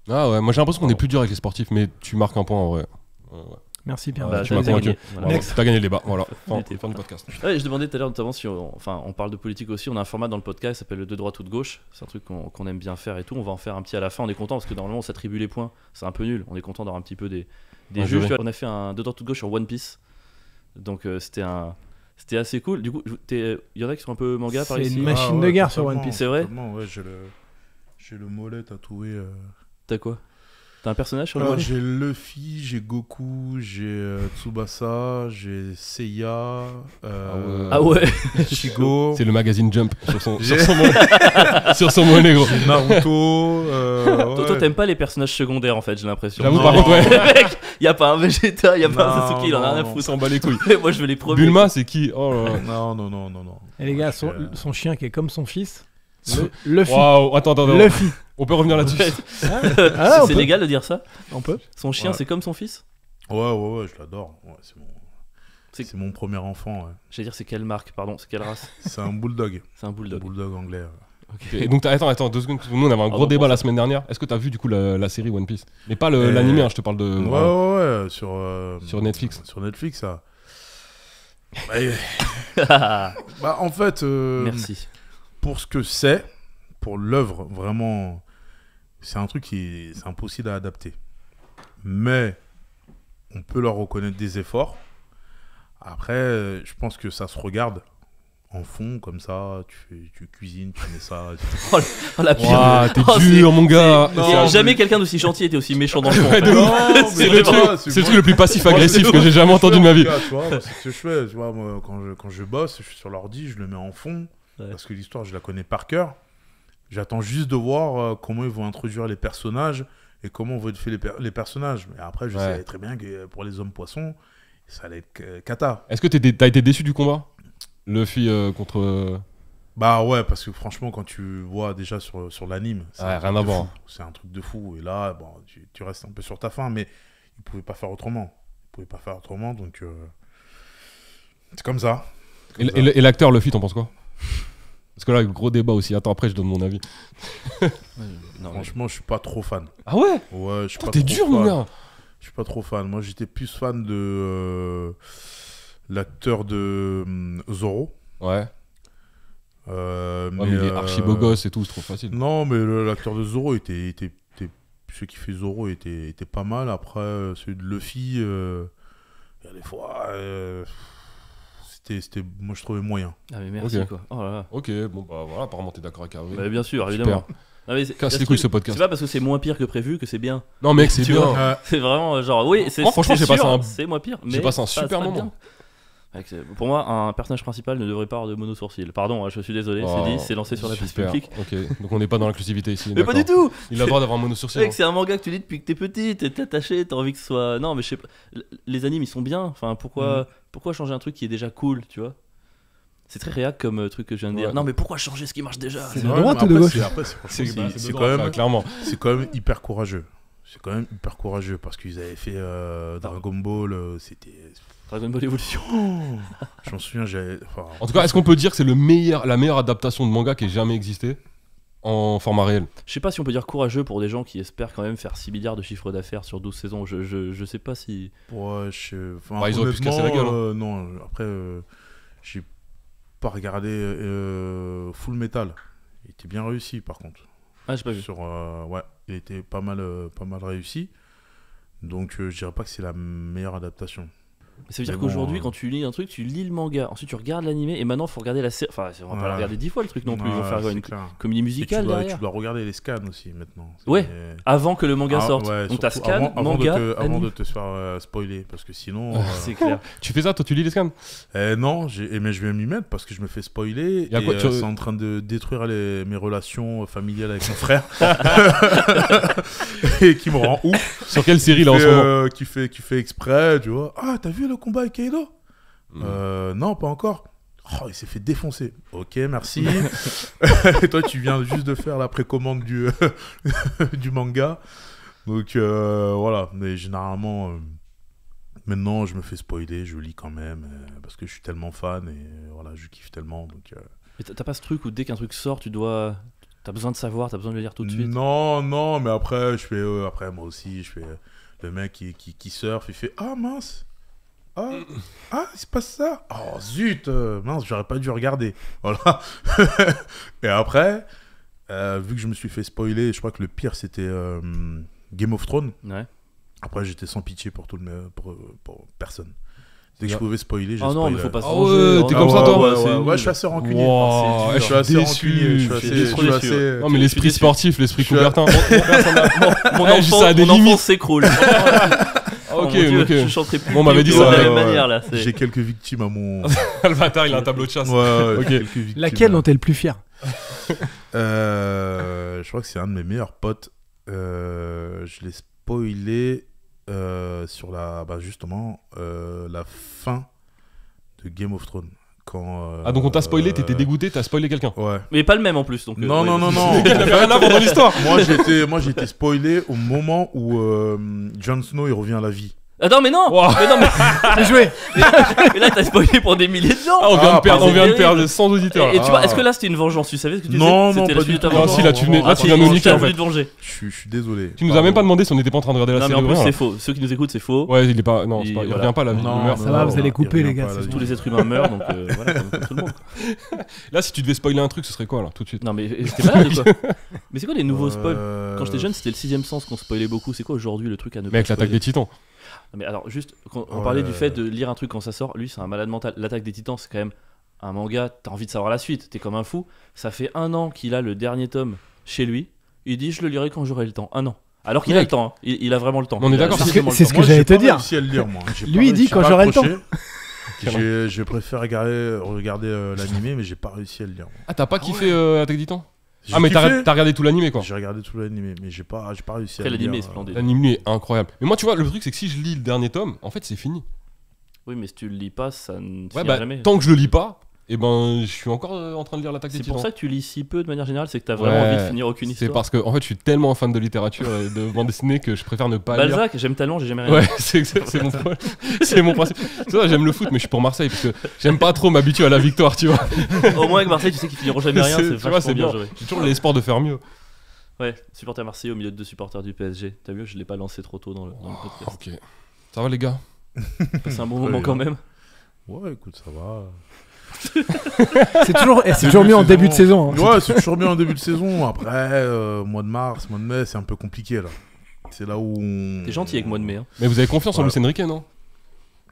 Ah ouais, moi j'ai l'impression qu'on est plus dur avec les sportifs, mais tu marques un point en vrai. Merci Pierre. Bah, bah, tu m'as convaincu. T'as gagné le débat. Voilà. je demandais tout à l'heure notamment si on, enfin, on parle de politique aussi. On a un format dans le podcast qui s'appelle le deux droits, tout de gauche. C'est un truc qu'on aime bien faire et tout. On va en faire un petit à la fin. On est content parce que normalement on s'attribue les points. C'est un peu nul. On est content d'avoir un petit peu des, des jeux. on a fait un Dodor tout Gauche sur One Piece. Donc euh, c'était un c'était assez cool. Du coup, il y en a qui sont un peu manga par ici. C'est une machine ah de guerre sur One Piece, c'est vrai. Ouais, j'ai le... le... à trouver. Euh... T'as quoi T'as un personnage sur le ah, J'ai Luffy, j'ai Goku, j'ai euh, Tsubasa, j'ai Seiya. Euh, ah ouais, ah Shigo. C'est le magazine Jump sur son, sur son, sur son monnaie, Naruto. Toto euh, Toi, t'aimes pas les personnages secondaires en fait, j'ai l'impression. J'avoue, par contre, ouais. Mec, y a pas un Vegeta, y a pas un Sasuke, il en a rien à foutre. S'en bat les couilles. Moi, je veux les premiers. Bulma, c'est qui oh, Non, non, non, non, non. Et les gars, son, euh, son chien qui est comme son fils. Le, Luffy. Waouh, attends, attends, Luffy. On peut revenir là-dessus. c'est ah, ah, légal de dire ça On peut. Son chien, c'est comme son fils Ouais, ouais, ouais, je l'adore. c'est mon... premier enfant. ouais. J'allais dire, c'est quelle marque Pardon, c'est quelle race C'est un bulldog. C'est un bulldog. Bulldog anglais. Et donc attends, attends, deux secondes. Nous on avait un ah gros débat la semaine dernière. Est-ce que tu as vu du coup la, série One Piece Mais pas euh, l'animé, hein, je te parle de. Ouais, ouais, ouais, sur, euh, Sur Netflix. Sur Netflix, ça. Bah, bah, en fait, euh, Merci pour ce que c'est, pour l'œuvre, vraiment, c'est un truc qui est, impossible à adapter. Mais on peut leur reconnaître des efforts. Après, euh, je pense que ça se regarde en fond comme ça, tu, tu cuisines, tu mets ça. Oh, oh, la pire. Wow, t'es oh, dur mon gars. jamais quelqu'un d'aussi gentil était aussi méchant dans le fond. c'est le, truc le plus passif agressif que j'ai jamais entendu de ma vie. C'est ce que je fais, vois, quand je, quand je bosse, je suis sur l'ordi, je le mets en fond parce que l'histoire, je la connais par cœur. J'attends juste de voir euh, comment ils vont introduire les personnages et comment vont être faits les, personnages. Mais après, je sais très bien que euh, pour les hommes poissons, ça allait être euh, cata. Est-ce que tu as été déçu du combat Luffy contre. Bah ouais, parce que franchement, quand tu vois déjà sur, sur l'anime, c'est rien C'est un truc de fou. Et là, bon, tu, restes un peu sur ta faim, mais ils pouvaient pas faire autrement. Ils pouvaient pas faire autrement, donc. C'est comme ça. et, et l'acteur Luffy, t'en penses quoi parce que là, gros débat aussi. Attends, après, je donne mon avis. franchement, je suis pas trop fan. Ah ouais Ouais, je suis T'es dur, mon Je suis pas trop fan. Moi, j'étais plus fan de euh, l'acteur de euh, Zorro. Ouais. Euh, mais, il est archi beau et tout, c'est trop facile. Non, mais l'acteur de Zorro était, était, qui fait Zorro était, était pas mal. Après, celui de Luffy, il y a des fois c'était, moi je trouvais moyen. Ah mais merci quoi. Oh ok, bon bah voilà, apparemment t'es d'accord avec Harvey. Bah, bien sûr, évidemment. Casse les couilles ce podcast. C'est pas parce que c'est moins pire que prévu que c'est bien. Non mec, c'est bien. C'est vraiment genre oui, c'est oh, franchement c'est moins pire mais j'ai passé un super moment. Pour moi, un personnage principal ne devrait pas avoir de mono sourcil. Pardon, hein, je suis désolé, c'est dit, oh, c'est lancé sur la piste publique. Ok, donc on n'est pas dans l'inclusivité ici. mais pas du tout Il a le droit d'avoir un mono sourcil. Hein. C'est un manga que tu lis depuis que t'es petit, t'es attaché, t'as envie que ce soit. Non, mais je sais pas. Les animes, ils sont bien. Enfin, pourquoi, mhm. pourquoi changer un truc qui est déjà cool, tu vois c'est très réac comme euh, truc que je viens de dire. Non, mais pourquoi changer ce qui marche déjà C'est de droite de gauche C'est clairement. C'est quand même hyper courageux. C'est quand même hyper courageux parce qu'ils avaient fait euh, Dragon Ball, euh, c'était. Dragon Ball Evolution. Oh j'en m'en souviens, j'avais. En tout cas, est-ce qu'on peut dire que c'est meilleur, la meilleure adaptation de manga qui ait jamais existé en format réel Je sais pas si on peut dire courageux pour des gens qui espèrent quand même faire 6 milliards de chiffres d'affaires sur 12 saisons. Je, je, sais pas si. Ouais, je- enfin, bah, ils hein. euh, non, après, j'ai pas regardé Full Metal. Il était bien réussi par contre. Ah, j'ai pas vu. Sur, ouais, il était pas mal, euh, pas mal réussi. Donc euh, je dirais pas que c'est la meilleure adaptation. Ça veut dire qu'aujourd'hui, hein. quand tu lis un truc, tu lis le manga, ensuite tu regardes l'anime, et maintenant faut regarder la série. Enfin, on va pas la regarder dix fois le truc non plus, ils vont faire une comédie musicale. tu dois, derrière. tu dois regarder les scans aussi maintenant. Ouais, avant que le manga ah, sorte. Ouais, Donc t'as scan, avant, manga. De te, avant de te faire euh, spoiler, parce que sinon. C'est euh, clair. tu fais ça, toi tu lis les scans eh, Non, eh, mais je vais m'y mettre parce que je me fais spoiler. Et, quoi tu... Euh, c'est en train de détruire mes relations familiales avec mon frère. et qui me rend ouf. Sur quelle série là en ce moment Qui fait exprès, tu vois. Ah, t'as vu le combat avec Kaido hmm. euh, Non, pas encore. Oh, il s'est fait défoncer. Ok, merci. Et toi, tu viens juste de faire la précommande du, du manga. Donc euh, voilà, mais généralement, euh, maintenant, je me fais spoiler, je lis quand même, parce que je suis tellement fan et voilà, je kiffe tellement. Donc, t'as pas ce truc où dès qu'un truc sort, tu dois... T'as besoin de savoir, t'as besoin de le lire tout de suite Non, non, mais après, je fais... après, moi aussi, je fais... le mec qui, qui, qui surfe, il fait « Ah mince !» Ah, mm. ah il se passe ça. Oh zut, euh, mince, j'aurais pas dû regarder. Voilà. et après, euh, vu que je me suis fait spoiler, je crois que le pire c'était euh, Game of Thrones. Ouais. Après, j'étais sans pitié pour tout le pour, pour personne. Dès que je bah. pouvais spoiler, j'ai Ah non, mais faut pas se Oh, t'es comme ah ça, toi. Ouais, je suis assez rancunier. je suis assez déçu, rancunier. Je suis Non, mais l'esprit sportif, l'esprit Coubertin. Mon, mon, enfant, eh, mon enfant s'écroule. Ok, Je plus. m'avait dit J'ai quelques victimes à mon. le il a un tableau de chasse. Laquelle en est le plus fier euh, Je crois que c'est un de mes meilleurs potes. Euh, je l'ai spoilé euh, sur la. Bah, justement, la fin de Game of Thrones ah donc on t'a spoilé, euh, t'étais dégoûté, t'as spoilé quelqu'un. Ouais. Mais pas le même en plus. Donc, euh, non, non non, non, non, non. l'histoire. moi j'étais, moi spoilé au moment où euh, Jon Snow il revient à la vie. Attends mais non wow. Mais non mais... joué mais, là t'as spoilé pour des milliers de gens ah, on vient de ah, perdre, on vient de perdre 100 auditeurs Et, tu vois, est-ce que là c'était une vengeance Tu savais ce que tu non, disais Non, non, pas du tout Ah si, là tu venais, ah, là, tu viens de nous niquer en de venger. Je, suis désolé Tu nous as même pas demandé si on était pas en train de regarder la série Non mais en plus c'est faux, ceux qui nous écoutent c'est faux Ouais, il est pas, non, il revient pas là, Non, ça va, vous allez couper les gars Tous les êtres humains meurent donc euh, voilà, comme tout le monde Là si tu devais spoiler un truc ce serait quoi alors tout de suite Non mais euh, c'était pas Mais c'est quoi les nouveaux spoils Quand j'étais jeune euh, c'était le sixième sens qu'on spoilait beaucoup, c'est quoi aujourd'hui le truc à ne pas Mec, l'attaque des titans mais alors, juste, on oh parlait du fait de lire un truc quand ça sort, lui, c'est un malade mental. L'attaque des titans, c'est quand même un manga, t'as envie de savoir la suite, t'es comme un fou. Ça fait un an qu'il a le dernier tome chez lui. Il dit, je le lirai quand j'aurai le temps. Un an. Alors qu'il a le temps, hein. il, a vraiment le temps. On est d'accord, c'est ce que, j'allais te dire. Lui, il dit quand j'aurai le temps. Je préfère regarder, euh, regarder euh, l'animé, mais j'ai pas réussi à le lire. Ah, t'as pas kiffé euh, Attaque des Titans ah, mais t'as regardé tout l'anime quoi. J'ai regardé tout l'anime mais j'ai pas, pas réussi à. l'animé est splendide. Euh. est incroyable. Mais moi, tu vois, le truc, c'est que si je lis le dernier tome, en fait, c'est fini. Oui, mais si tu le lis pas, ça ne ouais, bah, jamais. Tant que je le lis pas, et eh ben, je suis encore euh, en train de lire l'attaque des C'est pour ça que tu lis si peu de manière générale, c'est que t'as vraiment envie de finir aucune histoire. C'est parce que en fait, je suis tellement fan de littérature et de bande dessinée que je préfère ne pas lire. Balzac, j'aime talent, j'ai jamais rien. Ouais, c'est mon, mon principe. C'est j'aime le foot, mais je suis pour Marseille parce que j'aime pas trop m'habituer à la victoire, tu vois. Au moins avec Marseille, tu sais qu'ils finiront jamais rien, C'est- c'est bien joué. J'ai toujours l'espoir de faire mieux. Ouais, supporter Marseille au milieu de deux supporters du PSG. T'as vu, je l'ai pas lancé trop tôt dans le, oh, podcast. Ok. Ça va, les gars C'est un bon moment quand même. Ouais, écoute, ça va. c'est toujours, eh, c'est toujours mieux en début de saison. Hein. Ouais, c'est toujours mieux en début de saison. Après, euh, mois de mars, mois de mai, c'est un peu compliqué là. C'est là où. On... T'es gentil avec mois de mai. Hein. Mais vous avez confiance en Luis Enrique, non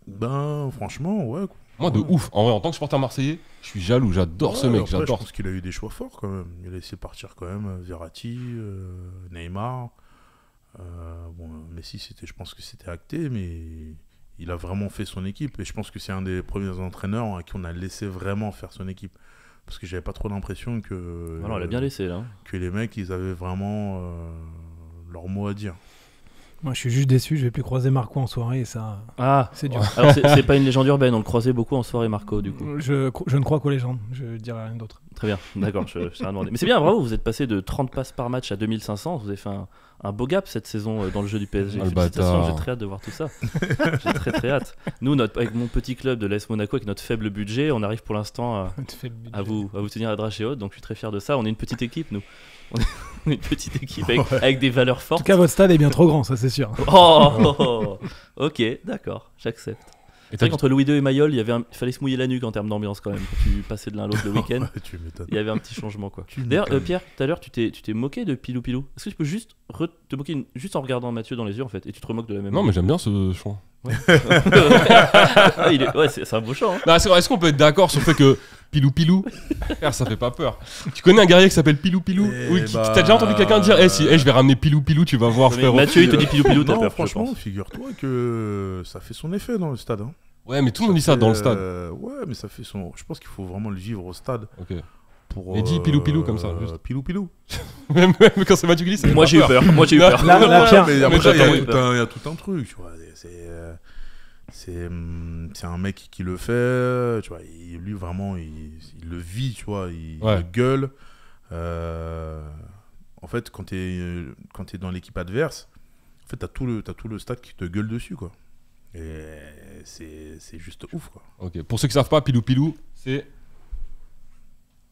Ben, franchement, ouais. Moi, de ouf. En vrai, en tant que supporter marseillais, je suis jaloux. J'adore ce mec. J'adore. Je pense qu'il a eu des choix forts quand même. Il a laissé partir quand même Verratti, euh, Neymar. Euh, bon, Messi, c'était, je pense que c'était acté, mais il a vraiment fait son équipe. Et je pense que c'est un des premiers entraîneurs à qui on a laissé vraiment faire son équipe. Parce que j'avais pas trop l'impression que. Ah bien laissé, là. Hein. Que les mecs, ils avaient vraiment euh, leur mot à dire. Moi, je suis juste déçu, je vais plus croiser Marco en soirée et ça. Ah, c'est dur. Alors, c'est pas une légende urbaine, on le croisait beaucoup en soirée, Marco, du coup. Je, ne crois qu'aux légendes, je dirais rien d'autre. Très bien, d'accord, je, rien demandé. Mais c'est bien, bravo, vous êtes passé de 30 passes par match à 2500, vous avez fait un, beau gap cette saison euh, dans le jeu du PSG. j'ai très hâte de voir tout ça. j'ai très très hâte. Nous, avec mon petit club de l'AS Monaco, avec notre faible budget, on arrive pour l'instant à, vous, à vous tenir à et haute, donc je suis très fier de ça. On est une petite équipe, nous. On est une petite équipe avec, des valeurs fortes. En tout cas, votre stade est bien trop grand, ça c'est sûr. oh, ok, d'accord, j'accepte. C'est vrai qu'entre Louis II et Mayol, il, y avait il fallait se mouiller la nuque en termes d'ambiance quand même. Quand tu passais de l'un à l'autre le week-end, il y avait un petit changement quoi. D'ailleurs, euh, Pierre, tout à l'heure, tu t'es moqué de Pilou Pilou. Est-ce que tu peux juste te moquer juste en regardant Mathieu dans les yeux en fait Et tu te remoques de la même Non, mais j'aime bien ce choix Ouais, c'est un beau chant hein. Est-ce qu'on peut être d'accord sur le fait que Pilou Pilou, ça fait pas peur. Tu connais un guerrier qui s'appelle Pilou Pilou eh t'as bah, déjà entendu quelqu'un dire Eh si, eh, je vais ramener Pilou Pilou, tu vas voir, Mathieu, il te dit pilou pilou, t'as franchement, figure-toi que ça fait son effet dans le stade. Hein. Ouais, mais tout le monde dit ça dans le stade. Euh, ouais, mais ça fait son. Je pense qu'il faut vraiment le vivre au stade. Ok pour. Et dis pilou pilou comme ça. Euh, juste. Pilou pilou. même, quand c'est Mathieu du Moi j'ai eu peur. Moi j'ai eu peur. il y, a tout un truc, C'est. Euh, hum, c'est, un mec qui le fait, tu vois. lui, vraiment, il, le vit, tu vois. Il, gueule. Euh, en fait, quand t'es dans l'équipe adverse, en fait, tu tout le, as tout le stade qui te gueule dessus, quoi. Et c'est, juste ouf, Ok, pour ceux qui savent pas, Pilou Pilou, c'est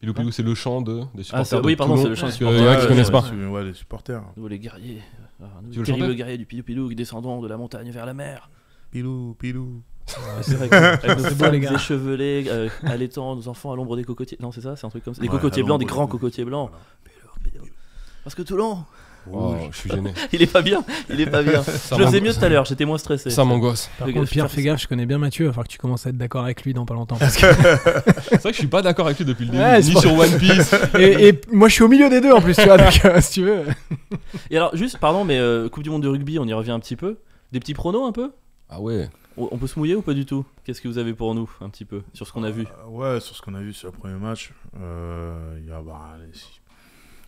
Pilou Pilou, c'est le chant de, des ah, supporters. Ah, de oui, pardon, c'est le chant des supporters. Il y en a qui connaissent pas. Ouais, les supporters. Nous, les guerriers. Nous, ah, nous, terribles guerriers du Pilou Pilou qui descendons de la montagne vers la mer. Pilou Pilou. Ah, c'est vrai, que, avec nos femmes bon, échevelées, euh, allaitant nos enfants à l'ombre des cocotiers. Non, c'est ça, c'est un truc comme ça. Des cocotiers blancs, des grands cocotiers blancs. Voilà. Parce que Toulon, je suis gêné. il est pas bien, il est pas bien. je le faisais mieux tout à l'heure, j'étais moins stressé. Ça m'angoisse. Par contre, Pierre, fais gaffe, je connais bien Mathieu, il va que tu commences à être d'accord avec lui dans pas longtemps. C'est vrai que je suis pas d'accord avec lui depuis le début, ni sur One Piece. et, moi je suis au milieu des deux en plus, tu euh, si tu veux. Et alors, juste, pardon, mais euh, Coupe du Monde de rugby, on y revient un petit peu. Des petits pronos un peu Ah ouais on peut se mouiller ou pas du tout Qu'est-ce que vous avez pour nous, un petit peu, sur ce qu'on a euh, vu Ouais, sur ce qu'on a vu sur le premier match, il y a bah,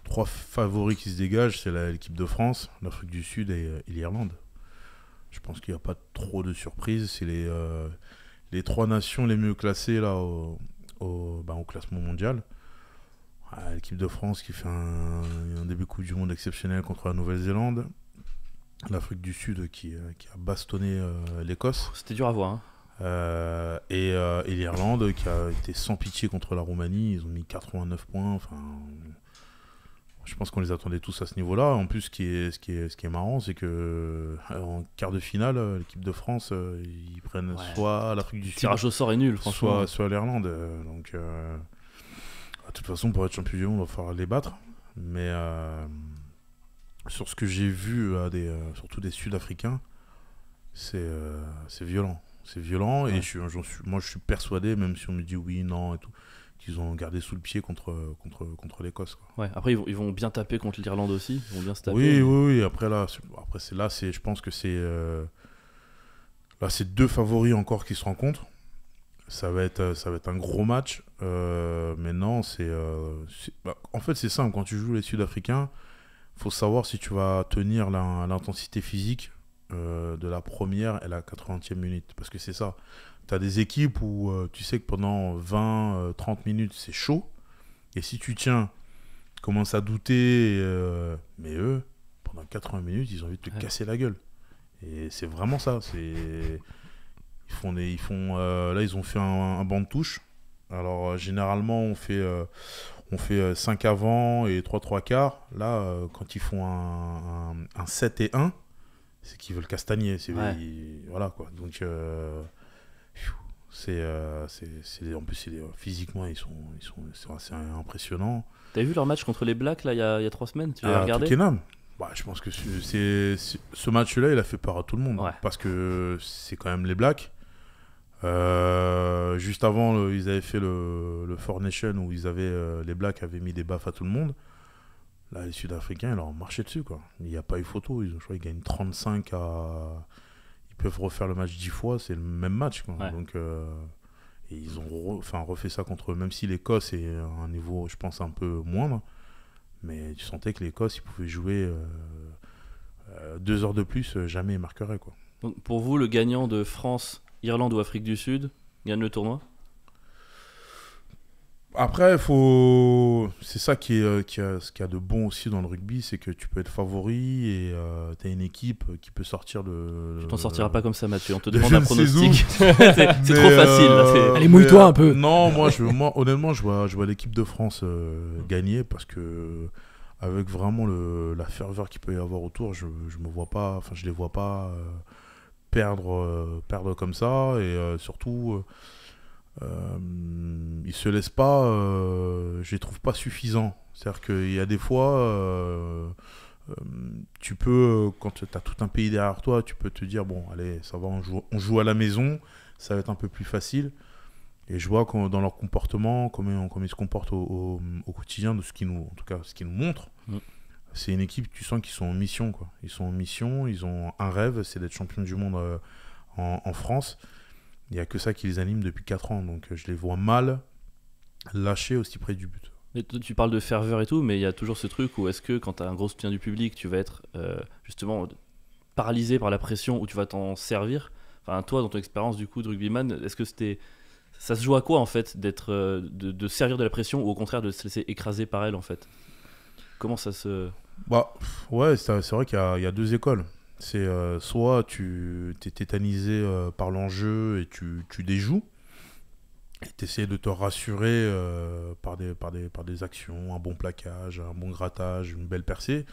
trois favoris qui se dégagent, c'est l'équipe de France, l'Afrique du Sud et, euh, l'Irlande. Je pense qu'il n'y a pas trop de surprises. C'est les, euh, les trois nations les mieux classées là, au, bah, classement mondial. Ah, l'équipe de France qui fait un, un début Coupe du Monde exceptionnel contre la Nouvelle-Zélande. L'Afrique du Sud qui, euh, a bastonné l'Écosse. Oh, c'était dur à voir. Hein. et, et l'Irlande qui a été sans pitié contre la Roumanie. Ils ont mis 89 points. Enfin, je pense qu'on les attendait tous à ce niveau-là. En plus, ce qui est, ce qui est, ce qui est marrant, c'est que euh, en quart de finale, euh, l'équipe de France, euh, ils prennent soit l'Afrique du Sud, tirage au sort est nul, franchement. soit, soit l'Irlande. Donc, bah, de toute façon, pour être champion du monde, il va falloir les battre. Mais sur ce que j'ai vu, surtout des Sud-Africains, c'est violent. C'est violent et je suis, moi je suis persuadé, même si on me dit oui, non et tout, qu'ils ont gardé sous le pied contre, contre, contre l'Écosse. Ouais, après, ils vont, ils vont, bien taper contre l'Irlande aussi. Ils vont bien se taper. Oui, oui, oui. Après, là, après c'est là, je pense que c'est. Euh, là, c'est deux favoris encore qui se rencontrent. Ça va être, ça va être un gros match. Euh, mais non, c'est. Euh, bah, en fait, c'est simple. Quand tu joues les Sud-Africains, faut savoir si tu vas tenir l'intensité physique de la première et la 80e minute. Parce que c'est ça tu as des équipes où euh, tu sais que pendant 20-30 euh, minutes, c'est chaud. Et si tu tiens, tu commences à douter. Euh, mais eux, pendant 80 minutes, ils ont envie de te casser la gueule. Et c'est vraiment ça. C'est ils font. là, ils ont fait un, banc de touche. Alors généralement, on fait on fait 5 avant et 3 3 quarts. Là, quand ils font un, 7 et 1, c'est qu'ils veulent castagner. voilà quoi. Donc c'est, euh, en plus, physiquement, ils sont, ils sont, c'est assez impressionnant. T'as vu leur match contre les Blacks, là, il y a, y trois semaines Tu l'as ah, regardé Bah, je pense que c'est, ce match-là, il a fait peur à tout le monde. Parce que c'est quand même les Blacks. Euh, juste avant, ils avaient fait le, le Nation où ils avaient, euh, les Blacks avaient mis des baffes à tout le monde. Là, les Sud-Africains, ils leur ont marché dessus. Quoi. Il n'y a pas eu photo. Ils, ont crois gagnent 35 à, ils peuvent refaire le match dix fois, c'est le même match. Donc, euh, ils ont enfin refait ça contre, même si l'Écosse est à un niveau, je pense, un peu moindre, mais tu sentais que l'Écosse, ils pouvaient jouer euh, euh, deux heures de plus, jamais ils marqueraient. Quoi. Donc pour vous, le gagnant de France, Irlande ou Afrique du Sud gagne le tournoi après, faut... c'est ça qui est, euh, a, ce qu'il y a de bon aussi dans le rugby, c'est que tu peux être favori et euh, tu as une équipe qui peut sortir de. Tu t'en sortiras pas comme ça, Mathieu. On te demande un pronostic. c'est, trop facile. Euh, Allez, mouille-toi un peu. Non, moi, je, moi, honnêtement, je vois, je vois l'équipe de France gagner parce que, avec vraiment le, la ferveur qu'il peut y avoir autour, je, ne me vois pas, enfin, je les vois pas perdre, perdre comme ça et surtout euh, ne se laissent pas, euh, je les trouve pas suffisants. C'est-à-dire qu'il y a des fois, euh, euh, tu peux, euh, quand tu as tout un pays derrière toi, tu peux te dire, bon, allez, ça va, on joue, on joue à la maison, ça va être un peu plus facile. Et je vois dans leur comportement, comment, ils se comportent au, quotidien, de ce qui nous, en tout cas, ce qu'ils nous montrent. Mm. C'est une équipe, tu sens qu'ils sont en mission. Quoi. Ils sont en mission, ils ont un rêve, c'est d'être champion du monde en, en France. Il n'y a que ça qui les anime depuis 4 ans, donc euh, je les vois mal lâcher aussi près du but. Mais tu parles de ferveur et tout, mais il y a toujours ce truc où est-ce que quand tu as un gros soutien du public, tu vas être euh, justement paralysé par la pression ou tu vas t'en servir Enfin, toi, dans ton expérience du coup de rugbyman, est-ce que c'était. Ça se joue à quoi en fait d'être, euh, de, servir de la pression ou au contraire de se laisser écraser par elle en fait Comment ça se. Bah, ouais, c'est vrai qu'il y a deux écoles. C'est euh, soit tu es tétanisé euh, par l'enjeu et tu, tu déjoues, et tu essaies de te rassurer euh, par, des, actions, un bon plaquage, un bon grattage, une belle percée,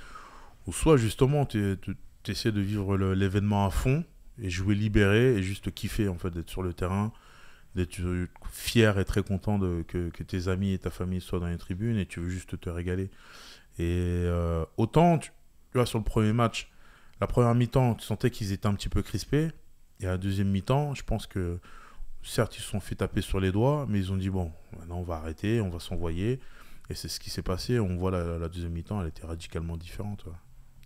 ou soit justement tu essaies de vivre l'événement à fond et jouer libéré et juste kiffer en fait d'être sur le terrain, d'être fier et très content que, tes amis et ta famille soient dans les tribunes et tu veux juste te régaler. Et autant, tu, vois, sur le premier match, la première mi-temps, tu sentais qu'ils étaient un petit peu crispés. Et à la deuxième mi-temps, je pense que certes, ils se sont fait taper sur les doigts, mais ils ont dit bon, maintenant on va arrêter, on va s'envoyer. Et c'est ce qui s'est passé. On voit la, deuxième mi-temps, elle était radicalement différente.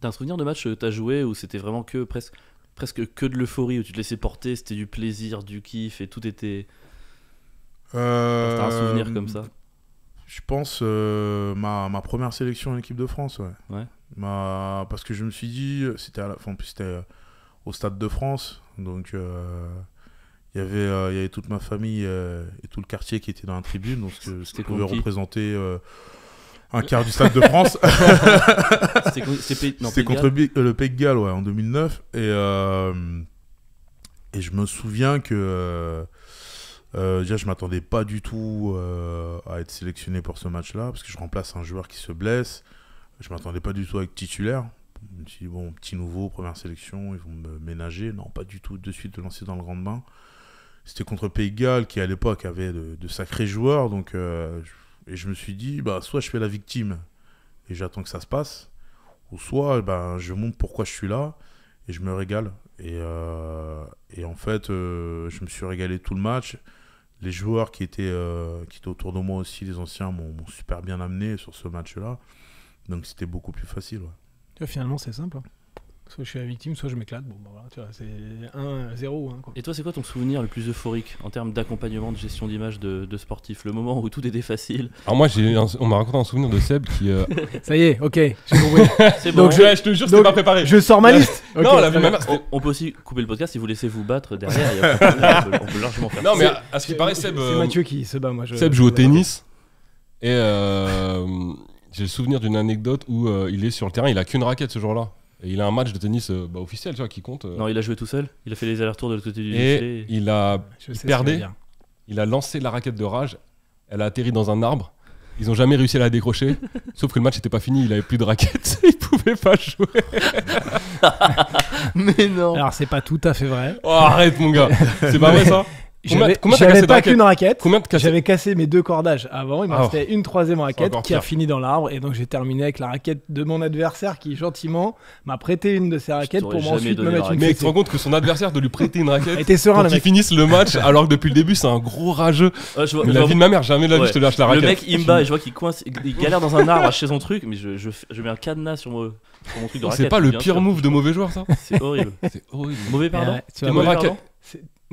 T'as un souvenir de match, euh, t'as joué où c'était vraiment que presque, presque que de l'euphorie, où tu te laissais porter, c'était du plaisir, du kiff et tout était. Euh, t'as un souvenir comme ça Je pense euh, ma, première sélection en équipe de France, ouais. Bah, parce que je me suis dit, euh, c'était enfin, c'était euh, au Stade de France, donc euh, il y avait toute ma famille et tout le quartier qui était dans la tribune, donc ce pouvais représenter un quart du Stade de France. C'était contre le Pays de Galles en 2009, et, et je me souviens que. déjà, je m'attendais pas du tout à être sélectionné pour ce match-là, parce que je remplace un joueur qui se blesse. Je m'attendais pas du tout avec titulaire. Je me suis dit, bon, petit nouveau, première sélection, ils vont me ménager. Non, pas du tout, de suite, de lancer dans le grand bain. C'était contre Pays qui à l'époque avait de, sacrés joueurs. Donc, euh, et je me suis dit, bah, soit je fais la victime et j'attends que ça se passe, ou soit eh ben, je montre pourquoi je suis là et je me régale. Et, euh, en fait, euh, je me suis régalé tout le match. Les joueurs qui étaient, qui étaient autour de moi aussi, les anciens, m'ont super bien amené sur ce match-là. Donc c'était beaucoup plus facile. finalement, c'est simple. Hein. Soit je suis la victime, soit je m'éclate. Bon, bah voilà, tu vois, c'est 1, 0 hein, Et toi, c'est quoi ton souvenir le plus euphorique en termes d'accompagnement, de gestion d'image de, sportifs Le moment où tout était facile Alors, moi, j'ai un- on m'a raconté un souvenir de Seb qui. Euh, Ça y est, ok, Donc, je, te jure, c'est pas préparé. je sors ma liste. Non, On, peut aussi couper le podcast si vous laissez vous battre derrière. on, peut, largement faire Non, mais à, ce qui paraît, Seb. C'est euh, Mathieu qui se bat, moi. Seb joue au tennis. Et euh, j'ai le souvenir d'une anecdote où euh, il est sur le terrain, il a qu'une raquette ce jour-là. Et il a un match de tennis euh, bah, officiel, tu vois, qui compte. Euh. Non, il a joué tout seul. Il a fait les allers-retours de l'autre côté du filet. et il a perdu, Il a lancé la raquette de rage, elle a atterri dans un arbre. Ils n'ont jamais réussi à la décrocher, sauf que le match n'était pas fini, il n'avait plus de raquette, il pouvait pas jouer. Mais non. Alors, c'est pas tout à fait vrai. Oh, arrête mon gars, c'est pas vrai ça j'avais pas qu'une raquette. J'avais cassé mes deux cordages avant. Il me ah. restait une troisième raquette qui a fini dans l'arbre. Et donc j'ai terminé avec la raquette de mon adversaire qui gentiment m'a prêté une de ses raquettes pour ensuite me mettre une. Mais tu te rends compte que son adversaire de lui prêter une raquette était serein. Qu'il finisse le match alors que depuis le début c'est un gros rageux. la vie de ma mère, jamais la vie je te lâche la raquette. Le mec il me bat et je vois qu'il coince, galère dans un arbre à chez son truc. Mais je, je, mets un cadenas sur mon, truc de raquette. C'est pas le pire move de mauvais joueur ça. C'est horrible. C'est horrible. Mauvais pardon.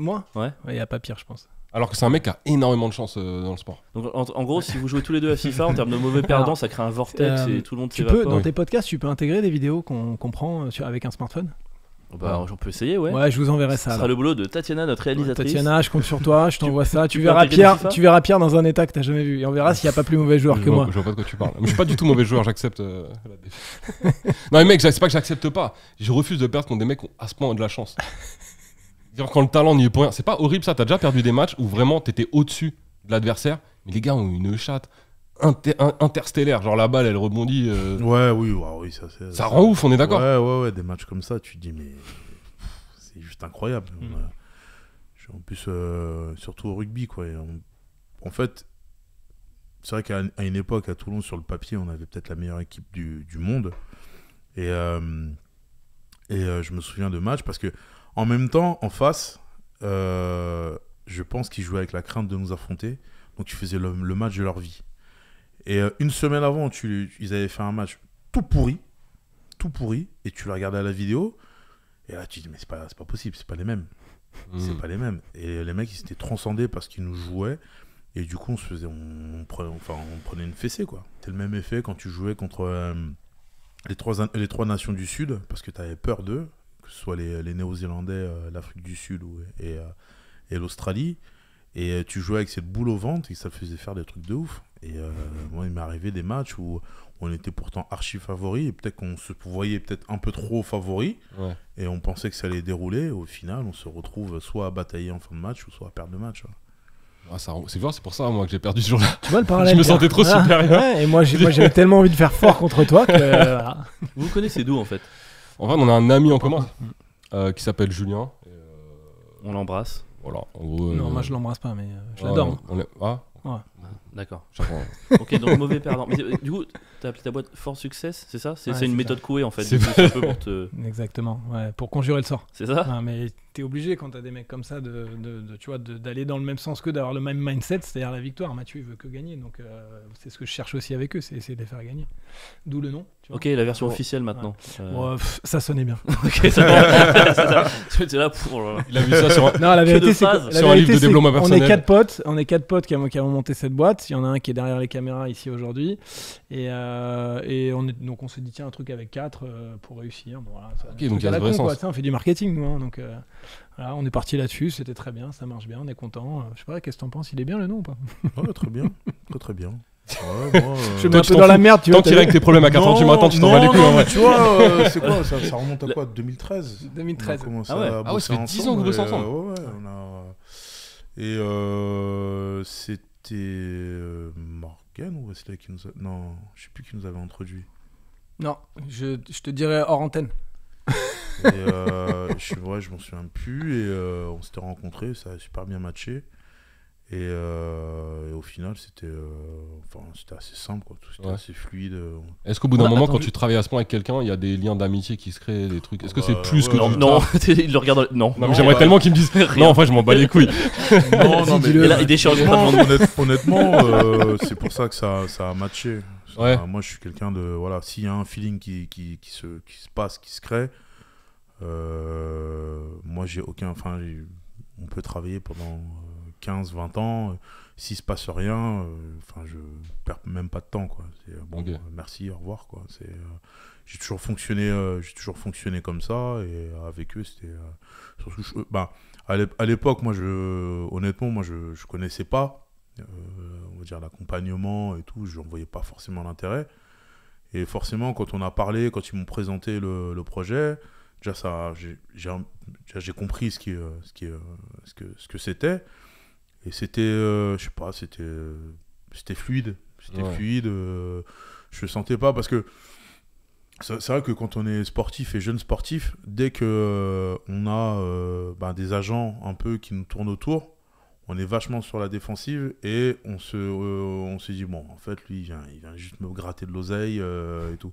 Moi Ouais. Il n'y a pas pire, je pense. Alors que c'est un mec qui a énormément de chance euh, dans le sport. Donc en, gros, si vous jouez tous les deux à FIFA, en termes de mauvais perdants, ça crée un vortex et tout le monde tu peux, Dans tes podcasts, tu peux intégrer des vidéos qu'on comprend prend euh, avec un smartphone oh, bah, on peut essayer, ouais. Ouais, je vous enverrai ça. Ce sera le boulot de Tatiana, notre réalisatrice. Tatiana, je compte sur toi, je t'envoie ça. Tu, verras Pierre, tu verras Pierre dans un état que t'as jamais vu. Et on verra s'il n'y a pas plus mauvais joueur que moi. Je vois pas de quoi tu parles. je suis pas du tout mauvais joueur, j'accepte. Euh, non, mais mec, c'est pas que j'accepte pas. Je refuse de perdre contre des mecs qui ont à ce point de la chance quand le talent n'y est pour rien. C'est pas horrible ça, t'as déjà perdu des matchs où vraiment t'étais au-dessus de l'adversaire, mais les gars ont une chatte interstellaire. Genre la balle elle rebondit. Euh, ouais, oui, oui, ça c'est. Ça, rend ouf, on est d'accord Ouais, ouais, ouais, des matchs comme ça, tu te dis, mais c'est juste incroyable. Mm. En plus, euh, surtout au rugby, quoi. En fait, c'est vrai qu'à une époque, à Toulon, sur le papier, on avait peut-être la meilleure équipe du, monde. Et, euh, et je me souviens de matchs parce que en même temps, en face, euh, je pense qu'ils jouaient avec la crainte de nous affronter. Donc, ils faisaient le, match de leur vie. Et euh, une semaine avant, tu, ils avaient fait un match tout pourri. Tout pourri. Et tu le regardais à la vidéo. Et là, tu dis, mais c'est pas, pas possible, c'est pas les mêmes. Hmm. C'est pas les mêmes. Et les mecs, ils s'étaient transcendés parce qu'ils nous jouaient. Et du coup, on se faisait, on, prenait, une fessée, quoi. C'était le même effet quand tu jouais contre euh, les, trois, les trois nations du Sud, parce que tu avais peur d'eux soit les, Néo-Zélandais, euh, l'Afrique du Sud euh, et, l'Australie. Et euh, tu jouais avec cette boule au ventre et ça faisait faire des trucs de ouf. Et moi, il m'est arrivé des matchs où on était pourtant archi favori et peut-être qu'on se voyait peut-être un peu trop favori. Et on pensait que ça allait dérouler. au final, on se retrouve soit à batailler en fin de match ou soit à perdre le match. Hein. Ah, c'est c'est pour ça moi que j'ai perdu ce jour-là. Tu vois le parallèle Je me sentais trop ah. et moi, j'avais tellement envie de faire fort contre toi que. Vous connaissez d'où en fait en vrai, on a un ami en commun mm. euh, qui s'appelle Julien. Euh, on l'embrasse. Voilà, Non, euh, moi je l'embrasse pas, mais je l'adore. ah, ouais. Ah, d'accord. Euh, ok, donc mauvais perdant. Mais, du coup, tu as appelé ta boîte Fort Success, c'est ça C'est une méthode couée en fait. C'est un peu pour te... Exactement, ouais, pour conjurer le sort. C'est ça Mais t'es obligé quand t'as des mecs comme ça de, tu vois, d'aller dans le même sens que d'avoir le même mindset, c'est-à-dire la victoire. Mathieu, il veut que gagner. Donc euh, c'est ce que je cherche aussi avec eux, c'est essayer de les faire gagner. D'où le nom. ok, la version officielle maintenant. Euh, ça sonnait bien. ok, ça, Étais là pour. Il a vu ça sur non, la vérité, c'est sur un livre de développement personnel. On est quatre potes, on est quatre potes qui avons, monté cette boîte. Il y en a un qui est derrière les caméras ici aujourd'hui. Et, euh, donc on se dit, tiens, un truc avec quatre euh, pour réussir. donc il y a con, sens. on fait du marketing, nous. Hein, donc euh, on est parti là-dessus. C'était très bien, ça marche bien, on est content. je sais pas, qu'est-ce que t'en penses Il est bien le nom ou pas Très bien, très bien. Ouais, moi, je suis un peu dans la merde, tu Tant qu'il tes problèmes à 4 ans du matin, tu t'en vas les couilles. tu vois, ça, remonte à quoi 2013 2013. On a ah ouais, ah ça fait 10 ans que vous bossez ensemble. Et, on a... c'est c'était euh, Morgan ou Wesley qui nous a... Non, je sais plus qui nous avait introduit. Non, je, je te dirais hors antenne. Euh, je, ouais, je m'en souviens plus et euh, on s'était rencontrés, ça a super bien matché. Euh, et, au final, c'était euh, assez simple, quoi. c'était assez fluide. Euh. Est-ce qu'au bout d'un moment, quand tu travailles à ce point avec quelqu'un, il y a des liens d'amitié qui se créent, des trucs Est-ce que c'est bah, plus que non, Non, le regarde. Non, j'aimerais bah, tellement qu'il me dise Non, enfin, je m'en bats les couilles. non, non, mais... là, il Honnêtement, c'est pour ça que ça, ça a matché. Bah, moi, je suis quelqu'un de. Voilà, s'il y a un feeling qui, qui, qui, se, qui se passe, qui se crée, moi, j'ai aucun. Enfin, on peut travailler pendant. 15-20 ans, euh, s'il se passe rien, euh, enfin, je perds même pas de temps, quoi. Euh, bon, merci, au revoir, quoi. C'est j'ai toujours fonctionné j'ai toujours fonctionné comme ça et avec eux c'était surtout ben, à l'époque moi je honnêtement moi je, je connaissais pas on va dire l'accompagnement et tout je n'en voyais pas forcément l'intérêt et forcément quand on a parlé quand ils m'ont présenté le, projet déjà ça j'ai compris ce qui ce qui ce que ce que c'était et c'était, euh, je sais pas, c'était, euh, c'était fluide. C'était fluide. Euh, je sentais pas parce que c'est vrai que quand on est sportif et jeune sportif, dès que on a ben, des agents un peu qui nous tournent autour, on est vachement sur la défensive et on se, on se dit bon, en fait, lui, vient, il vient juste me gratter de l'oseille et tout.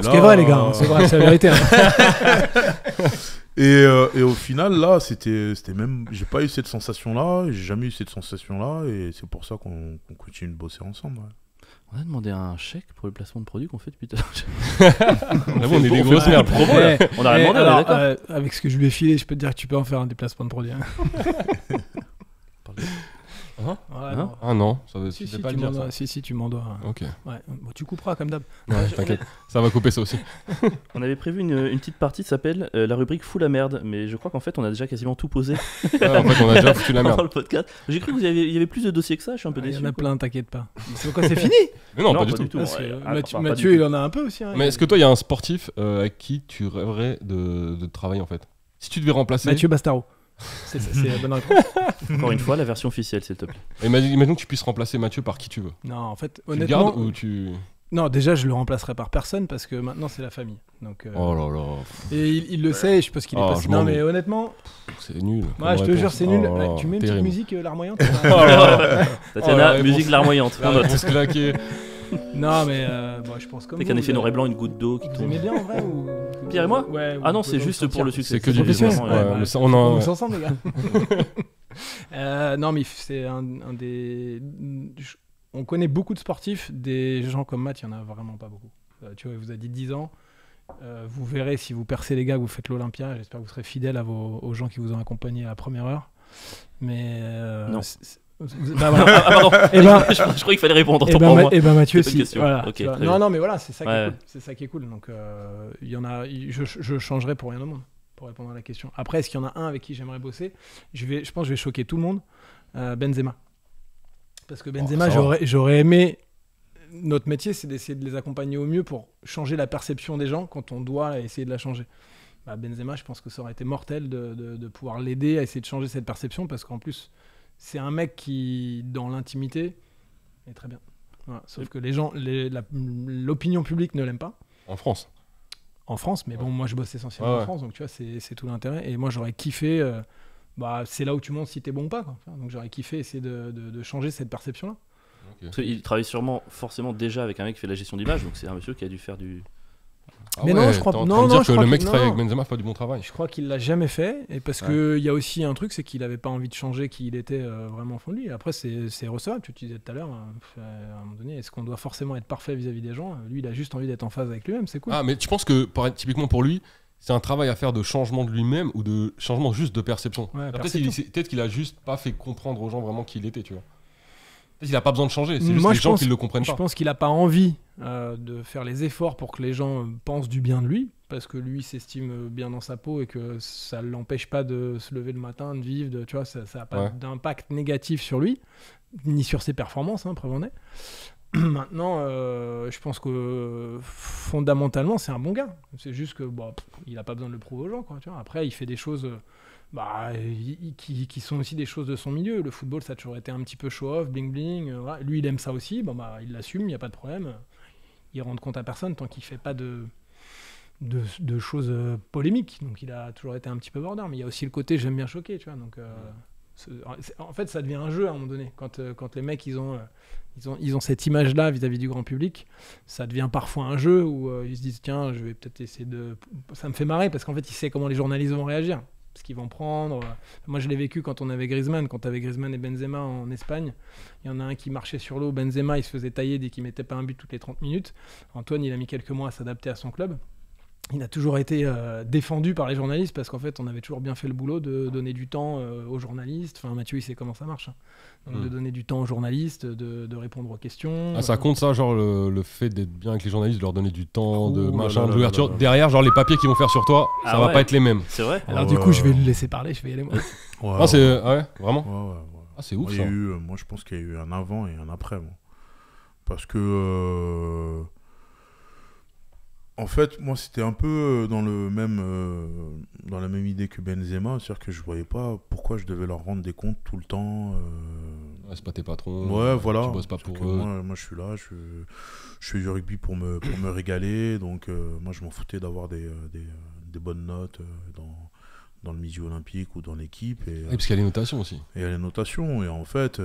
Ce qui est vrai, les gars, hein, c'est vrai, c'est la vérité. Hein. et, euh, et, au final, là, c'était même. J'ai pas eu cette sensation-là, j'ai jamais eu cette sensation-là, et c'est pour ça qu'on continue de bosser ensemble. On a demandé un chèque pour le placement de produits qu'on fait depuis tout ah on, on, est des grosses merdes. on eh, a eh, demandé, euh, Avec ce que je lui ai filé, je peux te dire que tu peux en faire un déplacement de produits. Hein. Hein ouais, hein ah non, ça veut si, si, pas tu dire, ça. si, si, tu m'en dois. Ok. Ouais. tu couperas comme d'hab. Ouais, t'inquiète, ça va couper ça aussi. on avait prévu une, petite partie qui s'appelle euh, la rubrique Fou la merde, mais je crois qu'en fait on a déjà quasiment tout posé. en fait, on a déjà foutu la merde. le podcast. J'ai cru qu'il y, avait plus de dossiers que ça, je suis un peu déçu. Ah, il y en a plein, t'inquiète pas. C'est quoi, c'est fini mais non, pas, pas du tout. Mathieu, il en a un peu aussi. Hein, mais est-ce que toi, il y a un sportif euh, à qui tu rêverais de travailler en fait Si tu devais remplacer. Mathieu Bastaro. C'est la bonne réponse. Encore une fois, la version officielle, s'il te plaît. Imagine, que tu puisses remplacer Mathieu par qui tu veux. Non, en fait, honnêtement. Tu gardes ou tu. Non, déjà, je le remplacerai par personne parce que maintenant, c'est la famille. Donc, euh, Oh là là. Et il, le sait, et je pense qu'il est ah, passé. Non, mais honnêtement. C'est nul. Bah, ouais, je te jure, c'est nul. Oh bah, tu mets une petite musique euh, larmoyante Tatiana, oh, musique larmoyante. On claquer non, mais euh, je pense comme. C'est qu'un effet noir et blanc, une goutte d'eau qui bien en vrai ou... Pierre et moi Ah non, c'est juste pour le succès. C'est que du business. on est ensemble, les gars. Euh, non, mais c'est un, des. On connaît beaucoup de sportifs, des gens comme Matt, il n'y en a vraiment pas beaucoup. Euh, tu vois, il vous a dit 10 ans. vous verrez si vous percez les gars, vous faites l'Olympia. J'espère que vous serez fidèle aux gens qui vous ont accompagné à la première heure. Mais non. Bah, ah, eh ben, je, crois qu'il fallait répondre. Et eh, ben, eh ben, Mathieu, aussi non, non, mais voilà, c'est ça, ça, qui est cool. Donc, euh, il y en a, je, changerai pour rien au monde, pour répondre à la question. Après, est-ce qu'il y en a un avec qui j'aimerais bosser je, vais, je pense que je vais choquer tout le monde. Euh, Benzema. Parce que Benzema, j'aurais aimé. Notre métier, c'est d'essayer de les accompagner au mieux pour changer la perception des gens quand on doit essayer de la changer. Bah, Benzema, je pense que ça aurait été mortel de, de pouvoir l'aider à essayer de changer cette perception parce qu'en plus c'est un mec qui, dans l'intimité, est très bien. Sauf que les gens, l'opinion publique ne l'aime pas. En France. En France, mais bon, moi je bosse essentiellement en France, donc tu vois, c'est tout l'intérêt. Et moi j'aurais kiffé, euh, bah, c'est là où tu montres si t'es bon ou pas. Donc j'aurais kiffé essayer de, changer cette perception-là. Il Parce travaille sûrement forcément déjà avec un mec qui fait la gestion d'image, donc c'est un monsieur qui a dû faire du, ah mais non, je crois Non, que le mec travaille avec Benzema fait du bon travail. Je crois qu'il l'a jamais fait. Et parce qu'il y a aussi un truc, c'est qu'il n'avait pas envie de changer Qu'il était euh, vraiment fond lui. Après, c'est recevable. Tu disais tout à l'heure, hein. euh, à un moment donné, est-ce qu'on doit forcément être parfait vis-à-vis des gens Lui, il a juste envie d'être en phase avec lui-même. C'est cool. Ah, mais tu penses que, typiquement pour lui, c'est un travail à faire de changement de lui-même ou de changement juste de perception. Peut-être qu'il a juste pas fait comprendre aux gens vraiment qui il était, tu vois. Peut-être pas besoin de changer. C'est juste les gens qui le comprennent pas. Je pense qu'il n'a pas envie euh, de faire les efforts pour que les gens pensent du bien de lui, parce que lui s'estime bien dans sa peau et que ça ne l'empêche pas de se lever le matin, de vivre, de, tu vois, ça n'a pas d'impact négatif sur lui, ni sur ses performances, hein, preuve est. Maintenant, euh, je pense que fondamentalement, c'est un bon gars. C'est juste que bon il n'a pas besoin de le prouver aux gens. Quoi, tu Après, il fait des choses euh, bah, qui, sont aussi des choses de son milieu. Le football, ça a toujours été un petit peu show-off, bling-bling. Lui, il aime ça aussi. Bon, bah, il l'assume, il n'y a pas de problème il rend compte à personne tant qu'il fait pas de, de, choses euh, polémiques. Donc il a toujours été un petit peu border, mais il y a aussi le côté j'aime bien choquer, tu vois. Donc euh, en fait, ça devient un jeu à un moment donné. Quand, euh, quand les mecs ils ont ils ont, ils ont cette image-là vis-à-vis du grand public. Ça devient parfois un jeu où ils se disent tiens, je vais peut-être essayer de. Ça me fait marrer parce qu'en fait, il sait comment les journalistes vont réagir ce qu'ils vont prendre. Moi, je l'ai vécu quand on avait Griezmann, quand avait Griezmann et Benzema en Espagne. Il y en a un qui marchait sur l'eau, Benzema, il se faisait tailler dès qu'il mettait pas un but toutes les 30 minutes. Antoine, il a mis quelques mois à s'adapter à son club il a toujours été euh, défendu par les journalistes parce qu'en fait, on avait toujours bien fait le boulot de donner du temps euh, aux journalistes. Enfin, Mathieu, il sait comment ça marche. Hein. de hmm. donner du temps aux journalistes, de, répondre aux questions. Ah, ça compte ça, genre le, fait d'être bien avec les journalistes, de leur donner du temps, ah, de oh machin, de l'ouverture. Derrière, genre les papiers qu'ils vont faire sur toi, ah ça va pas être les mêmes. C'est vrai. Alors, du coup, je vais le laisser parler, je vais y aller moi. ah, c'est. Ouais, vraiment Ah, c'est ouf moi, ça. Euh, moi, je pense qu'il y a eu un avant et un après, Parce que en fait, moi, c'était un peu euh, dans, le même, euh, dans la même idée que Benzema, c'est-à-dire que je voyais pas pourquoi je devais leur rendre des comptes tout le temps. Euh... Ouais, c'est pas t'es pas trop. Ouais, voilà. bosses pas pour eux. Moi, je suis là, je, je suis du rugby pour me, pour me régaler, donc euh, moi, je m'en foutais d'avoir des, des, bonnes notes dans, dans le milieu olympique ou dans l'équipe. Et, et parce qu'il y a les notations aussi. Et il y a les notations, et en fait,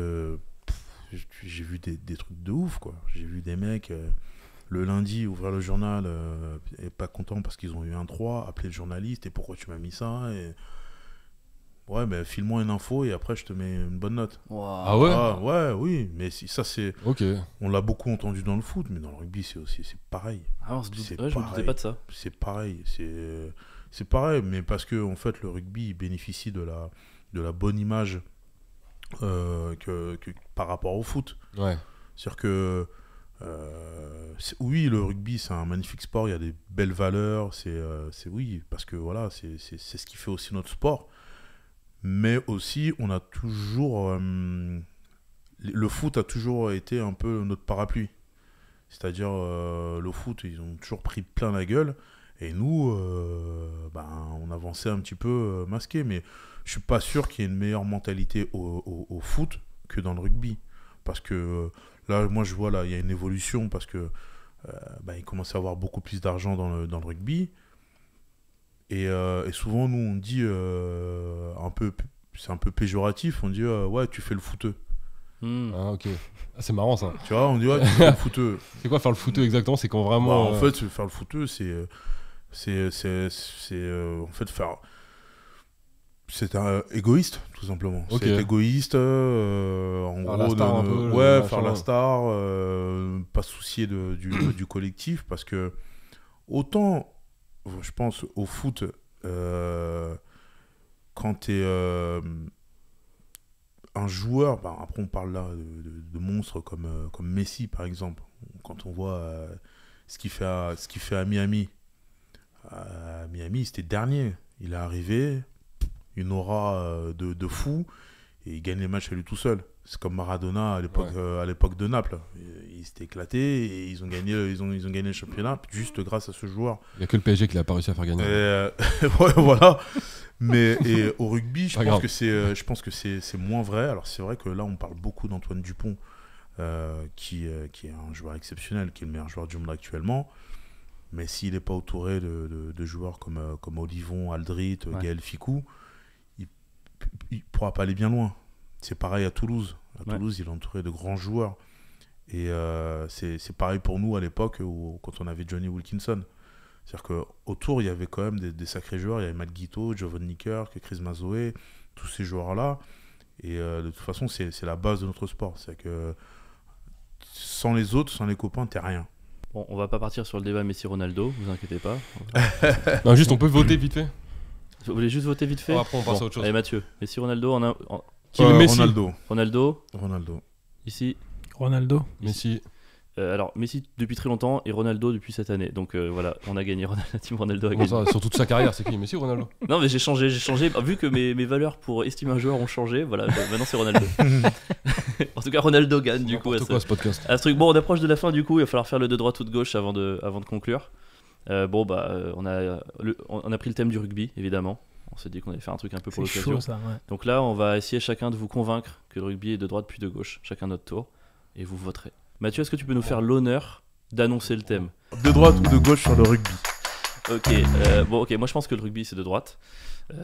j'ai vu des, des, trucs de ouf, quoi. J'ai vu des mecs le lundi, ouvrir le journal est euh, et pas content parce qu'ils ont eu un 3, appeler le journaliste et pourquoi tu m'as mis ça Ouais, mais ben, file-moi une info et après je te mets une bonne note. Ah ouais ah, Ouais, oui, mais si, ça c'est. Ok. On l'a beaucoup entendu dans le foot, mais dans le rugby c'est aussi c'est pareil. Ah, on me doutais pas de ça. C'est pareil, c'est c'est pareil, mais parce que en fait le rugby bénéficie de la de la bonne image euh, que, que, par rapport au foot. Ouais. C'est-à-dire que euh, oui, le rugby, c'est un magnifique sport, il y a des belles valeurs, c'est euh, oui, parce que voilà, c'est ce qui fait aussi notre sport. Mais aussi, on a toujours. Euh, le foot a toujours été un peu notre parapluie. C'est-à-dire, le foot, ils ont toujours pris plein la gueule. Et nous, ben, on avançait un petit peu masqué. Mais je suis pas sûr qu'il y ait une meilleure mentalité au, au, foot que dans le rugby. Parce que Là, moi, je vois, là, il y a une évolution parce que euh, bah, il commence à avoir beaucoup plus d'argent dans le, dans le, rugby. Et, euh, et, souvent, nous, on dit, euh, un peu, c'est un peu péjoratif, on dit, euh, ouais, tu fais le fouteux. Hmm. Ah, ok. Ah, c'est marrant ça. Tu vois, on dit, ouais, tu fais le fouteux. C'est quoi faire le fouteux exactement C'est quand vraiment. Bah, en fait, faire le fouteux, c'est. C'est. En fait, faire c'est un euh, égoïste tout simplement c'est égoïste euh, en gros euh, ouais faire la star pas soucier du, collectif parce que autant je pense au foot quand t'es un joueur ben, après on parle là de, monstres comme comme Messi par exemple quand on voit ce qu'il fait ce qu'il fait à Miami à Miami c'était dernier il est arrivé une aura euh, de, de, fou et il gagne les matchs à lui tout seul. C'est comme Maradona à l'époque euh, de Naples. Ils s'étaient éclatés, et ils ont gagné, ils ont, ils ont gagné le championnat juste grâce à ce joueur. Il n'y a que le PSG qui n'a pas réussi à faire gagner. Euh, voilà. Mais au rugby, je pense, que je pense que c'est moins vrai. Alors c'est vrai que là, on parle beaucoup d'Antoine Dupont, qui, qui est un joueur exceptionnel, qui est le meilleur joueur du monde actuellement. Mais s'il n'est pas entouré de, joueurs comme, comme Olivon, Aldrit, Gaël Ficou, il pourra pas aller bien loin. C'est pareil à Toulouse. À Toulouse, il est entouré de grands joueurs. Et euh, c'est pareil pour nous à l'époque quand on avait Johnny Wilkinson. C'est-à-dire qu'autour, il y avait quand même des, sacrés joueurs. Il y avait Matt Guito, Jovan Nicker, Chris Mazoé, tous ces joueurs-là. Et euh, de toute façon, c'est la base de notre sport. C'est à dire que sans les autres, sans les copains, t'es rien. Bon, on va pas partir sur le débat Messi-Ronaldo, vous inquiétez pas. non, juste, on peut voter vite fait. Vous voulez juste voter vite fait oh, on autre chose. Allez, Mathieu. si Ronaldo Qui euh, Messi Ronaldo. Ronaldo. Ronaldo. Ici Ronaldo. Messi. Euh, alors, Messi depuis très longtemps et Ronaldo depuis cette année. Donc euh, voilà, on a gagné. la team Ronaldo a gagné. Ça, sur toute sa carrière, c'est qui Messi ou Ronaldo Non, mais j'ai changé, j'ai changé. Ah, vu que mes, valeurs pour estimer un joueur ont changé, voilà, bah, maintenant c'est Ronaldo. en tout cas, Ronaldo gagne du coup. Quoi, ce, podcast. truc. Bon, on approche de la fin du coup. Il va falloir faire le de droite ou de gauche avant de, avant de conclure. Euh, bon, bah, euh, on, a, euh, on a pris le thème du rugby, évidemment. On s'est dit qu'on allait faire un truc un peu pour l'occasion. Donc là, on va essayer chacun de vous convaincre que le rugby est de droite puis de gauche, chacun notre tour, et vous voterez. Mathieu, est-ce que tu peux nous faire l'honneur d'annoncer le thème De droite ou de gauche sur le rugby Ok, bon, ok, moi je pense que le rugby c'est de droite.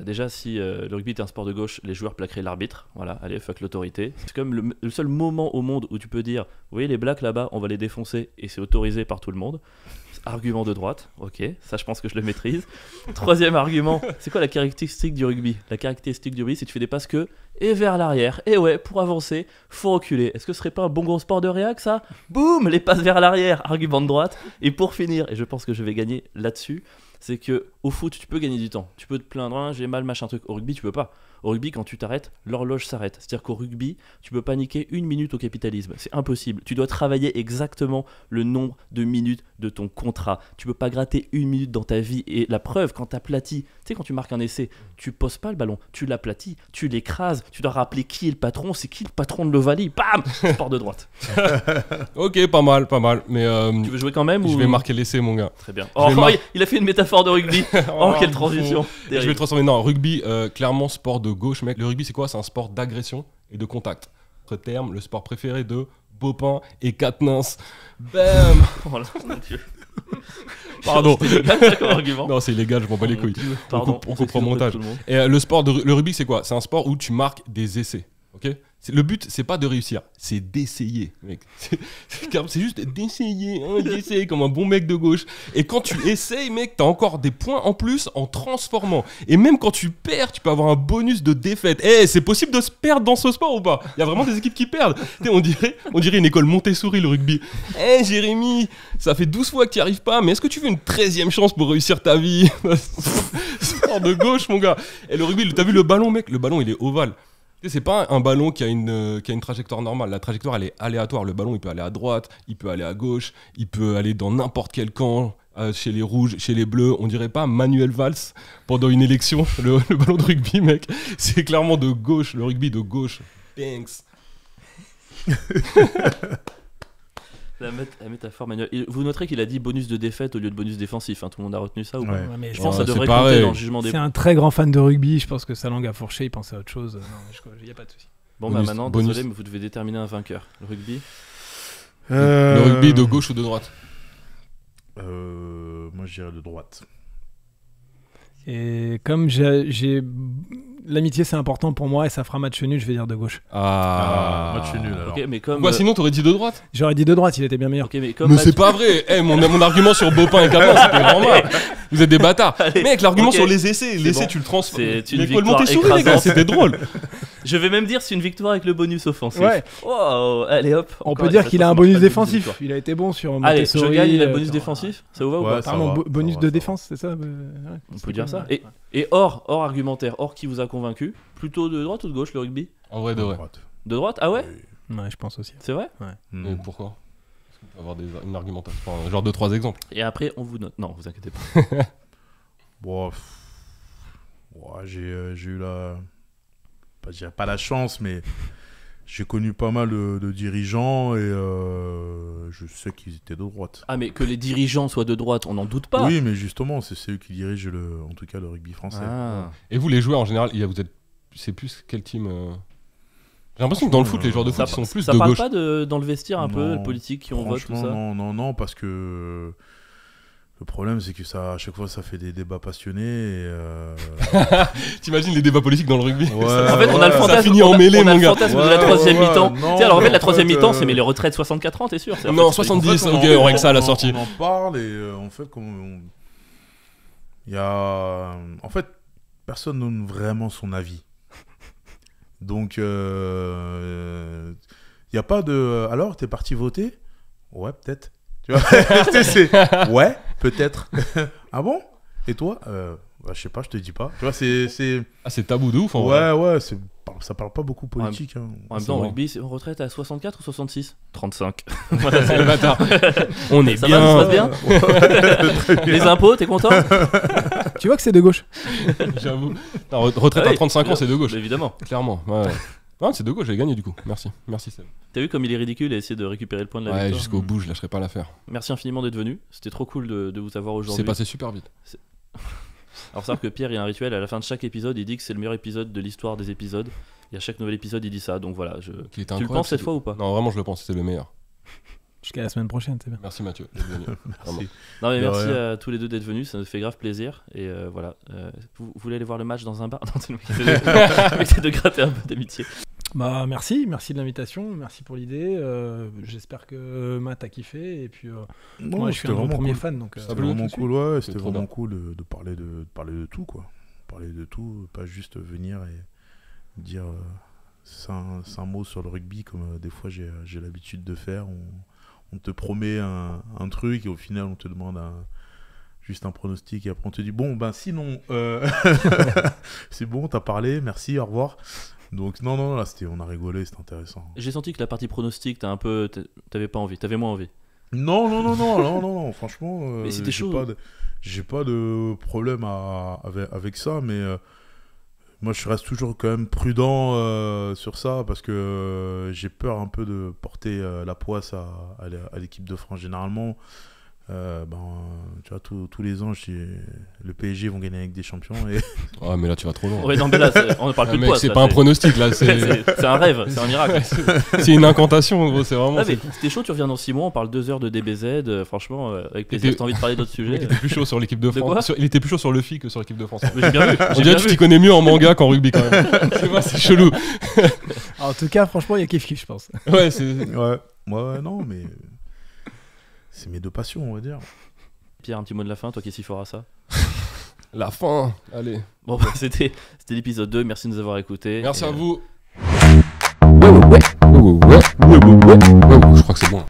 déjà, si le rugby était un sport de gauche, les joueurs plaqueraient l'arbitre. Voilà, allez, fuck l'autorité. C'est comme le, le, seul moment au monde où tu peux dire Vous voyez les blacks là-bas, on va les défoncer et c'est autorisé par tout le monde argument de droite, ok, ça je pense que je le maîtrise. Troisième argument, c'est quoi la caractéristique du rugby La caractéristique du rugby, c'est que tu fais des passes que et vers l'arrière. Et ouais, pour avancer, faut reculer. Est-ce que ce serait pas un bon gros sport de réac ça Boum, les passes vers l'arrière, argument de droite. Et pour finir, et je pense que je vais gagner là-dessus, c'est que au foot, tu peux gagner du temps. Tu peux te plaindre, hein, j'ai mal, machin truc. Au rugby, tu peux pas. Au rugby, quand tu t'arrêtes, l'horloge s'arrête. C'est-à-dire qu'au rugby, tu peux paniquer une minute au capitalisme. C'est impossible. Tu dois travailler exactement le nombre de minutes de ton contrat. Tu peux pas gratter une minute dans ta vie. Et la preuve, quand tu aplatis, tu sais, quand tu marques un essai, tu poses pas le ballon, tu l'aplatis, tu l'écrases, tu dois rappeler qui est le patron, c'est qui le patron de l'Ovalie. Bam Sport de droite. ok, pas mal, pas mal. Mais euh, tu veux jouer quand même Je vais marquer l'essai, mon gars. Très bien. Oh, oh il a fait une métaphore de rugby. oh, quelle oh, transition. Je vais transformer. Non, rugby, euh, clairement, sport de gauche, mec. Le rugby, c'est quoi C'est un sport d'agression et de contact. Autre terme, le sport préféré de Bopin et Katnins. Bam Oh mon dieu. Pardon. non, c'est illégal, je m'en bats les oh couilles. on, comprend le montage. et euh, le, sport le rugby, c'est quoi C'est un sport où tu marques des essais. ok le but, c'est pas de réussir, c'est d'essayer, mec. C'est juste d'essayer, hein, d'essayer comme un bon mec de gauche. Et quand tu essayes, mec, t'as encore des points en plus en transformant. Et même quand tu perds, tu peux avoir un bonus de défaite. Eh, c'est possible de se perdre dans ce sport ou pas Il y a vraiment des équipes qui perdent. on dirait, on dirait une école Montessori, le rugby. Eh, Jérémy, ça fait 12 fois que tu arrives pas, mais est-ce que tu veux une 13 e chance pour réussir ta vie Sport de gauche, mon gars. Et eh, le rugby, t'as vu le ballon, mec Le ballon, il est ovale. C'est pas un ballon qui a, une, euh, une trajectoire normale. La trajectoire, elle est aléatoire. Le ballon, il peut aller à droite, il peut aller à gauche, il peut aller dans n'importe quel camp, euh, chez les rouges, chez les bleus. On dirait pas Manuel Valls pendant une élection, le, ballon de rugby, mec. C'est clairement de gauche, le rugby de gauche. Thanks. La, métaphore manuelle. vous noterez qu'il a dit bonus de défaite au lieu de bonus défensif. Hein. Tout le monde a retenu ça ou pas mais Je pense que ça devrait compter dans le jugement des. C'est un très grand fan de rugby. Je pense que sa langue a fourché. Il pensait à autre chose. Il n'y a pas de souci. Bon, bah maintenant, désolé, mais vous devez déterminer un vainqueur. Le rugby euh, Le rugby de gauche ou de droite euh, Moi, je dirais de droite. Et comme j'ai l'amitié c'est important pour moi et ça fera match nul, je vais dire de gauche. Ah, ah match nul alors. mais comme, bah, sinon t'aurais dit de droite J'aurais dit de droite, il était bien meilleur. mais Mais c'est pas vrai eh, mon, mon argument sur Bopin et Caplan, c'était vraiment mal. Vous êtes des bâtards Mais avec l'argument sur les essais, l'essai essais tu le transformes. C'est une Mais victoire les gars, c'était drôle Je vais même dire c'est une victoire avec le bonus offensif. Ouais. allez hop. On peut dire qu'il a un bonus défensif. Il a été bon sur Allez, je gagne, il a euh, bonus défensif. Euh, ça vous va ou pas bonus de défense, c'est ça euh, On peut dire ça. Et et hors, hors argumentaire, hors qui vous a convaincu, plutôt de droite ou de gauche le rugby En vrai, de, droite. De droite Ah ouais Ouais, je pense aussi. C'est vrai Ouais. Hmm. pourquoi Parce qu'on peut avoir des, une argumentation, genre deux, trois exemples. Et après, on vous note. Non, vous inquiétez pas. bon, euh, j'ai eu la. Pas, pas la chance, mais j'ai connu pas mal de, dirigeants et euh, je sais qu'ils étaient de droite. Ah, mais que les dirigeants soient de droite, on n'en doute pas. Oui, mais justement, c'est eux qui dirigent le, en tout cas le rugby français. Ah. Et vous, les joueurs en général, vous êtes, c'est plus quel team euh J'ai l'impression que dans le foot, les joueurs de foot sont plus ça parle pas de, dans le vestiaire un peu, peu, politique qui on vote, tout ça Non, non, non, parce que le problème, c'est que ça, à chaque fois, ça fait des débats passionnés. Euh, T'imagines les débats politiques dans le rugby En fait, on a le fantasme, fantasme de la troisième mi-temps. alors en fait, la troisième mi-temps, euh, c'est mais les retraites 64 ans, t'es sûr Non, 70, on règle ça à la sortie. On en parle et en euh, fait, comme. Il y a. En fait, personne donne vraiment son avis. Donc, il n'y a pas de. Alors, t'es parti voter Ouais, peut-être. Tu vois Ouais peut-être. ah bon Et toi euh, bah, Je sais pas, je te dis pas. Tu vois, c'est. Ah, c'est tabou de ouf en Ouais, ouais, c'est ça parle pas beaucoup politique. En, en même hein. temps, rugby, on retraite à 64 ou 66 35. c'est le bâtard. on est ça bien. bien, Les impôts, t'es content Tu vois que c'est de gauche. J'avoue. Retraite à 35 ah ans, bah c'est de gauche. Bah, évidemment. Clairement. Ouais. Non, c'est de gauche, j'ai gagné du coup. Merci, merci Seb. T'as vu comme il est ridicule à essayer de récupérer le point de la ouais, victoire jusqu'au bout, je lâcherai pas l'affaire. Merci infiniment d'être venu. C'était trop cool de, vous avoir aujourd'hui. C'est passé super vite. Alors, savoir que Pierre, il y a un rituel à la fin de chaque épisode, il dit que c'est le meilleur épisode de l'histoire des épisodes. Et à chaque nouvel épisode, il dit ça. Donc voilà, je... tu le penses cette fois ou pas Non, vraiment, je le pense, c'était le meilleur. Jusqu'à la semaine prochaine, c'est bien. Merci Mathieu merci. Non, mais merci à tous les deux d'être venus, ça nous fait grave plaisir. Et euh, voilà, euh, vous, voulez aller voir le match dans un bar Non, c'est de gratter un peu d'amitié. Bah merci, merci de l'invitation, merci pour l'idée. Euh, j'espère que Matt a kiffé et puis euh, moi je suis un premier fan donc. Euh, c'était vraiment cool, de, parler de, parler de tout quoi, parler de tout, pas juste venir et dire euh, sans, sur le rugby comme des fois j'ai l'habitude de faire. On, te promet un, truc et au final on te demande juste un pronostic et après on te dit bon ben sinon c'est bon t'as parlé merci au revoir donc non, non, là, c'était, on a rigolé, c'était intéressant. J'ai senti que la partie pronostic, t'as un peu, t'avais pas envie, t'avais moins envie. Non, non, non, non, non, non, franchement, euh, j'ai, pas de, j'ai pas de problème avec, ça, mais euh, moi je reste toujours quand même prudent euh, sur ça parce que j'ai peur un peu de porter la poisse à l'équipe de France généralement. Euh, ben, tu vois, tous, les ans, le PSG vont gagner avec des champions. Et... Ah, mais là, tu vas trop loin. on ne parle ah, plus C'est pas un pronostic, là. C'est un rêve, c'est un miracle. c'est une incantation, c'est vraiment. C'était chaud, tu reviens dans 6 mois, on parle 2 heures de DBZ. Euh, franchement, euh, avec plaisir, t'as envie de parler d'autres sujets. Il était plus chaud sur l'équipe de France. il était plus chaud sur le FI que sur l'équipe de France. On dirait que tu t'y connais mieux en manga qu'en rugby, quand même. c'est chelou. en tout cas, franchement, il y a kiff je pense. Ouais, c'est. Ouais. Moi, non, mais c'est mes deux passions, on va dire. Pierre, un petit mot de la fin, toi qui es si fort ça La fin, allez. Bon, bah, c'était, c'était l'épisode 2, merci de nous avoir écoutés. Merci à vous. Je crois que c'est bon.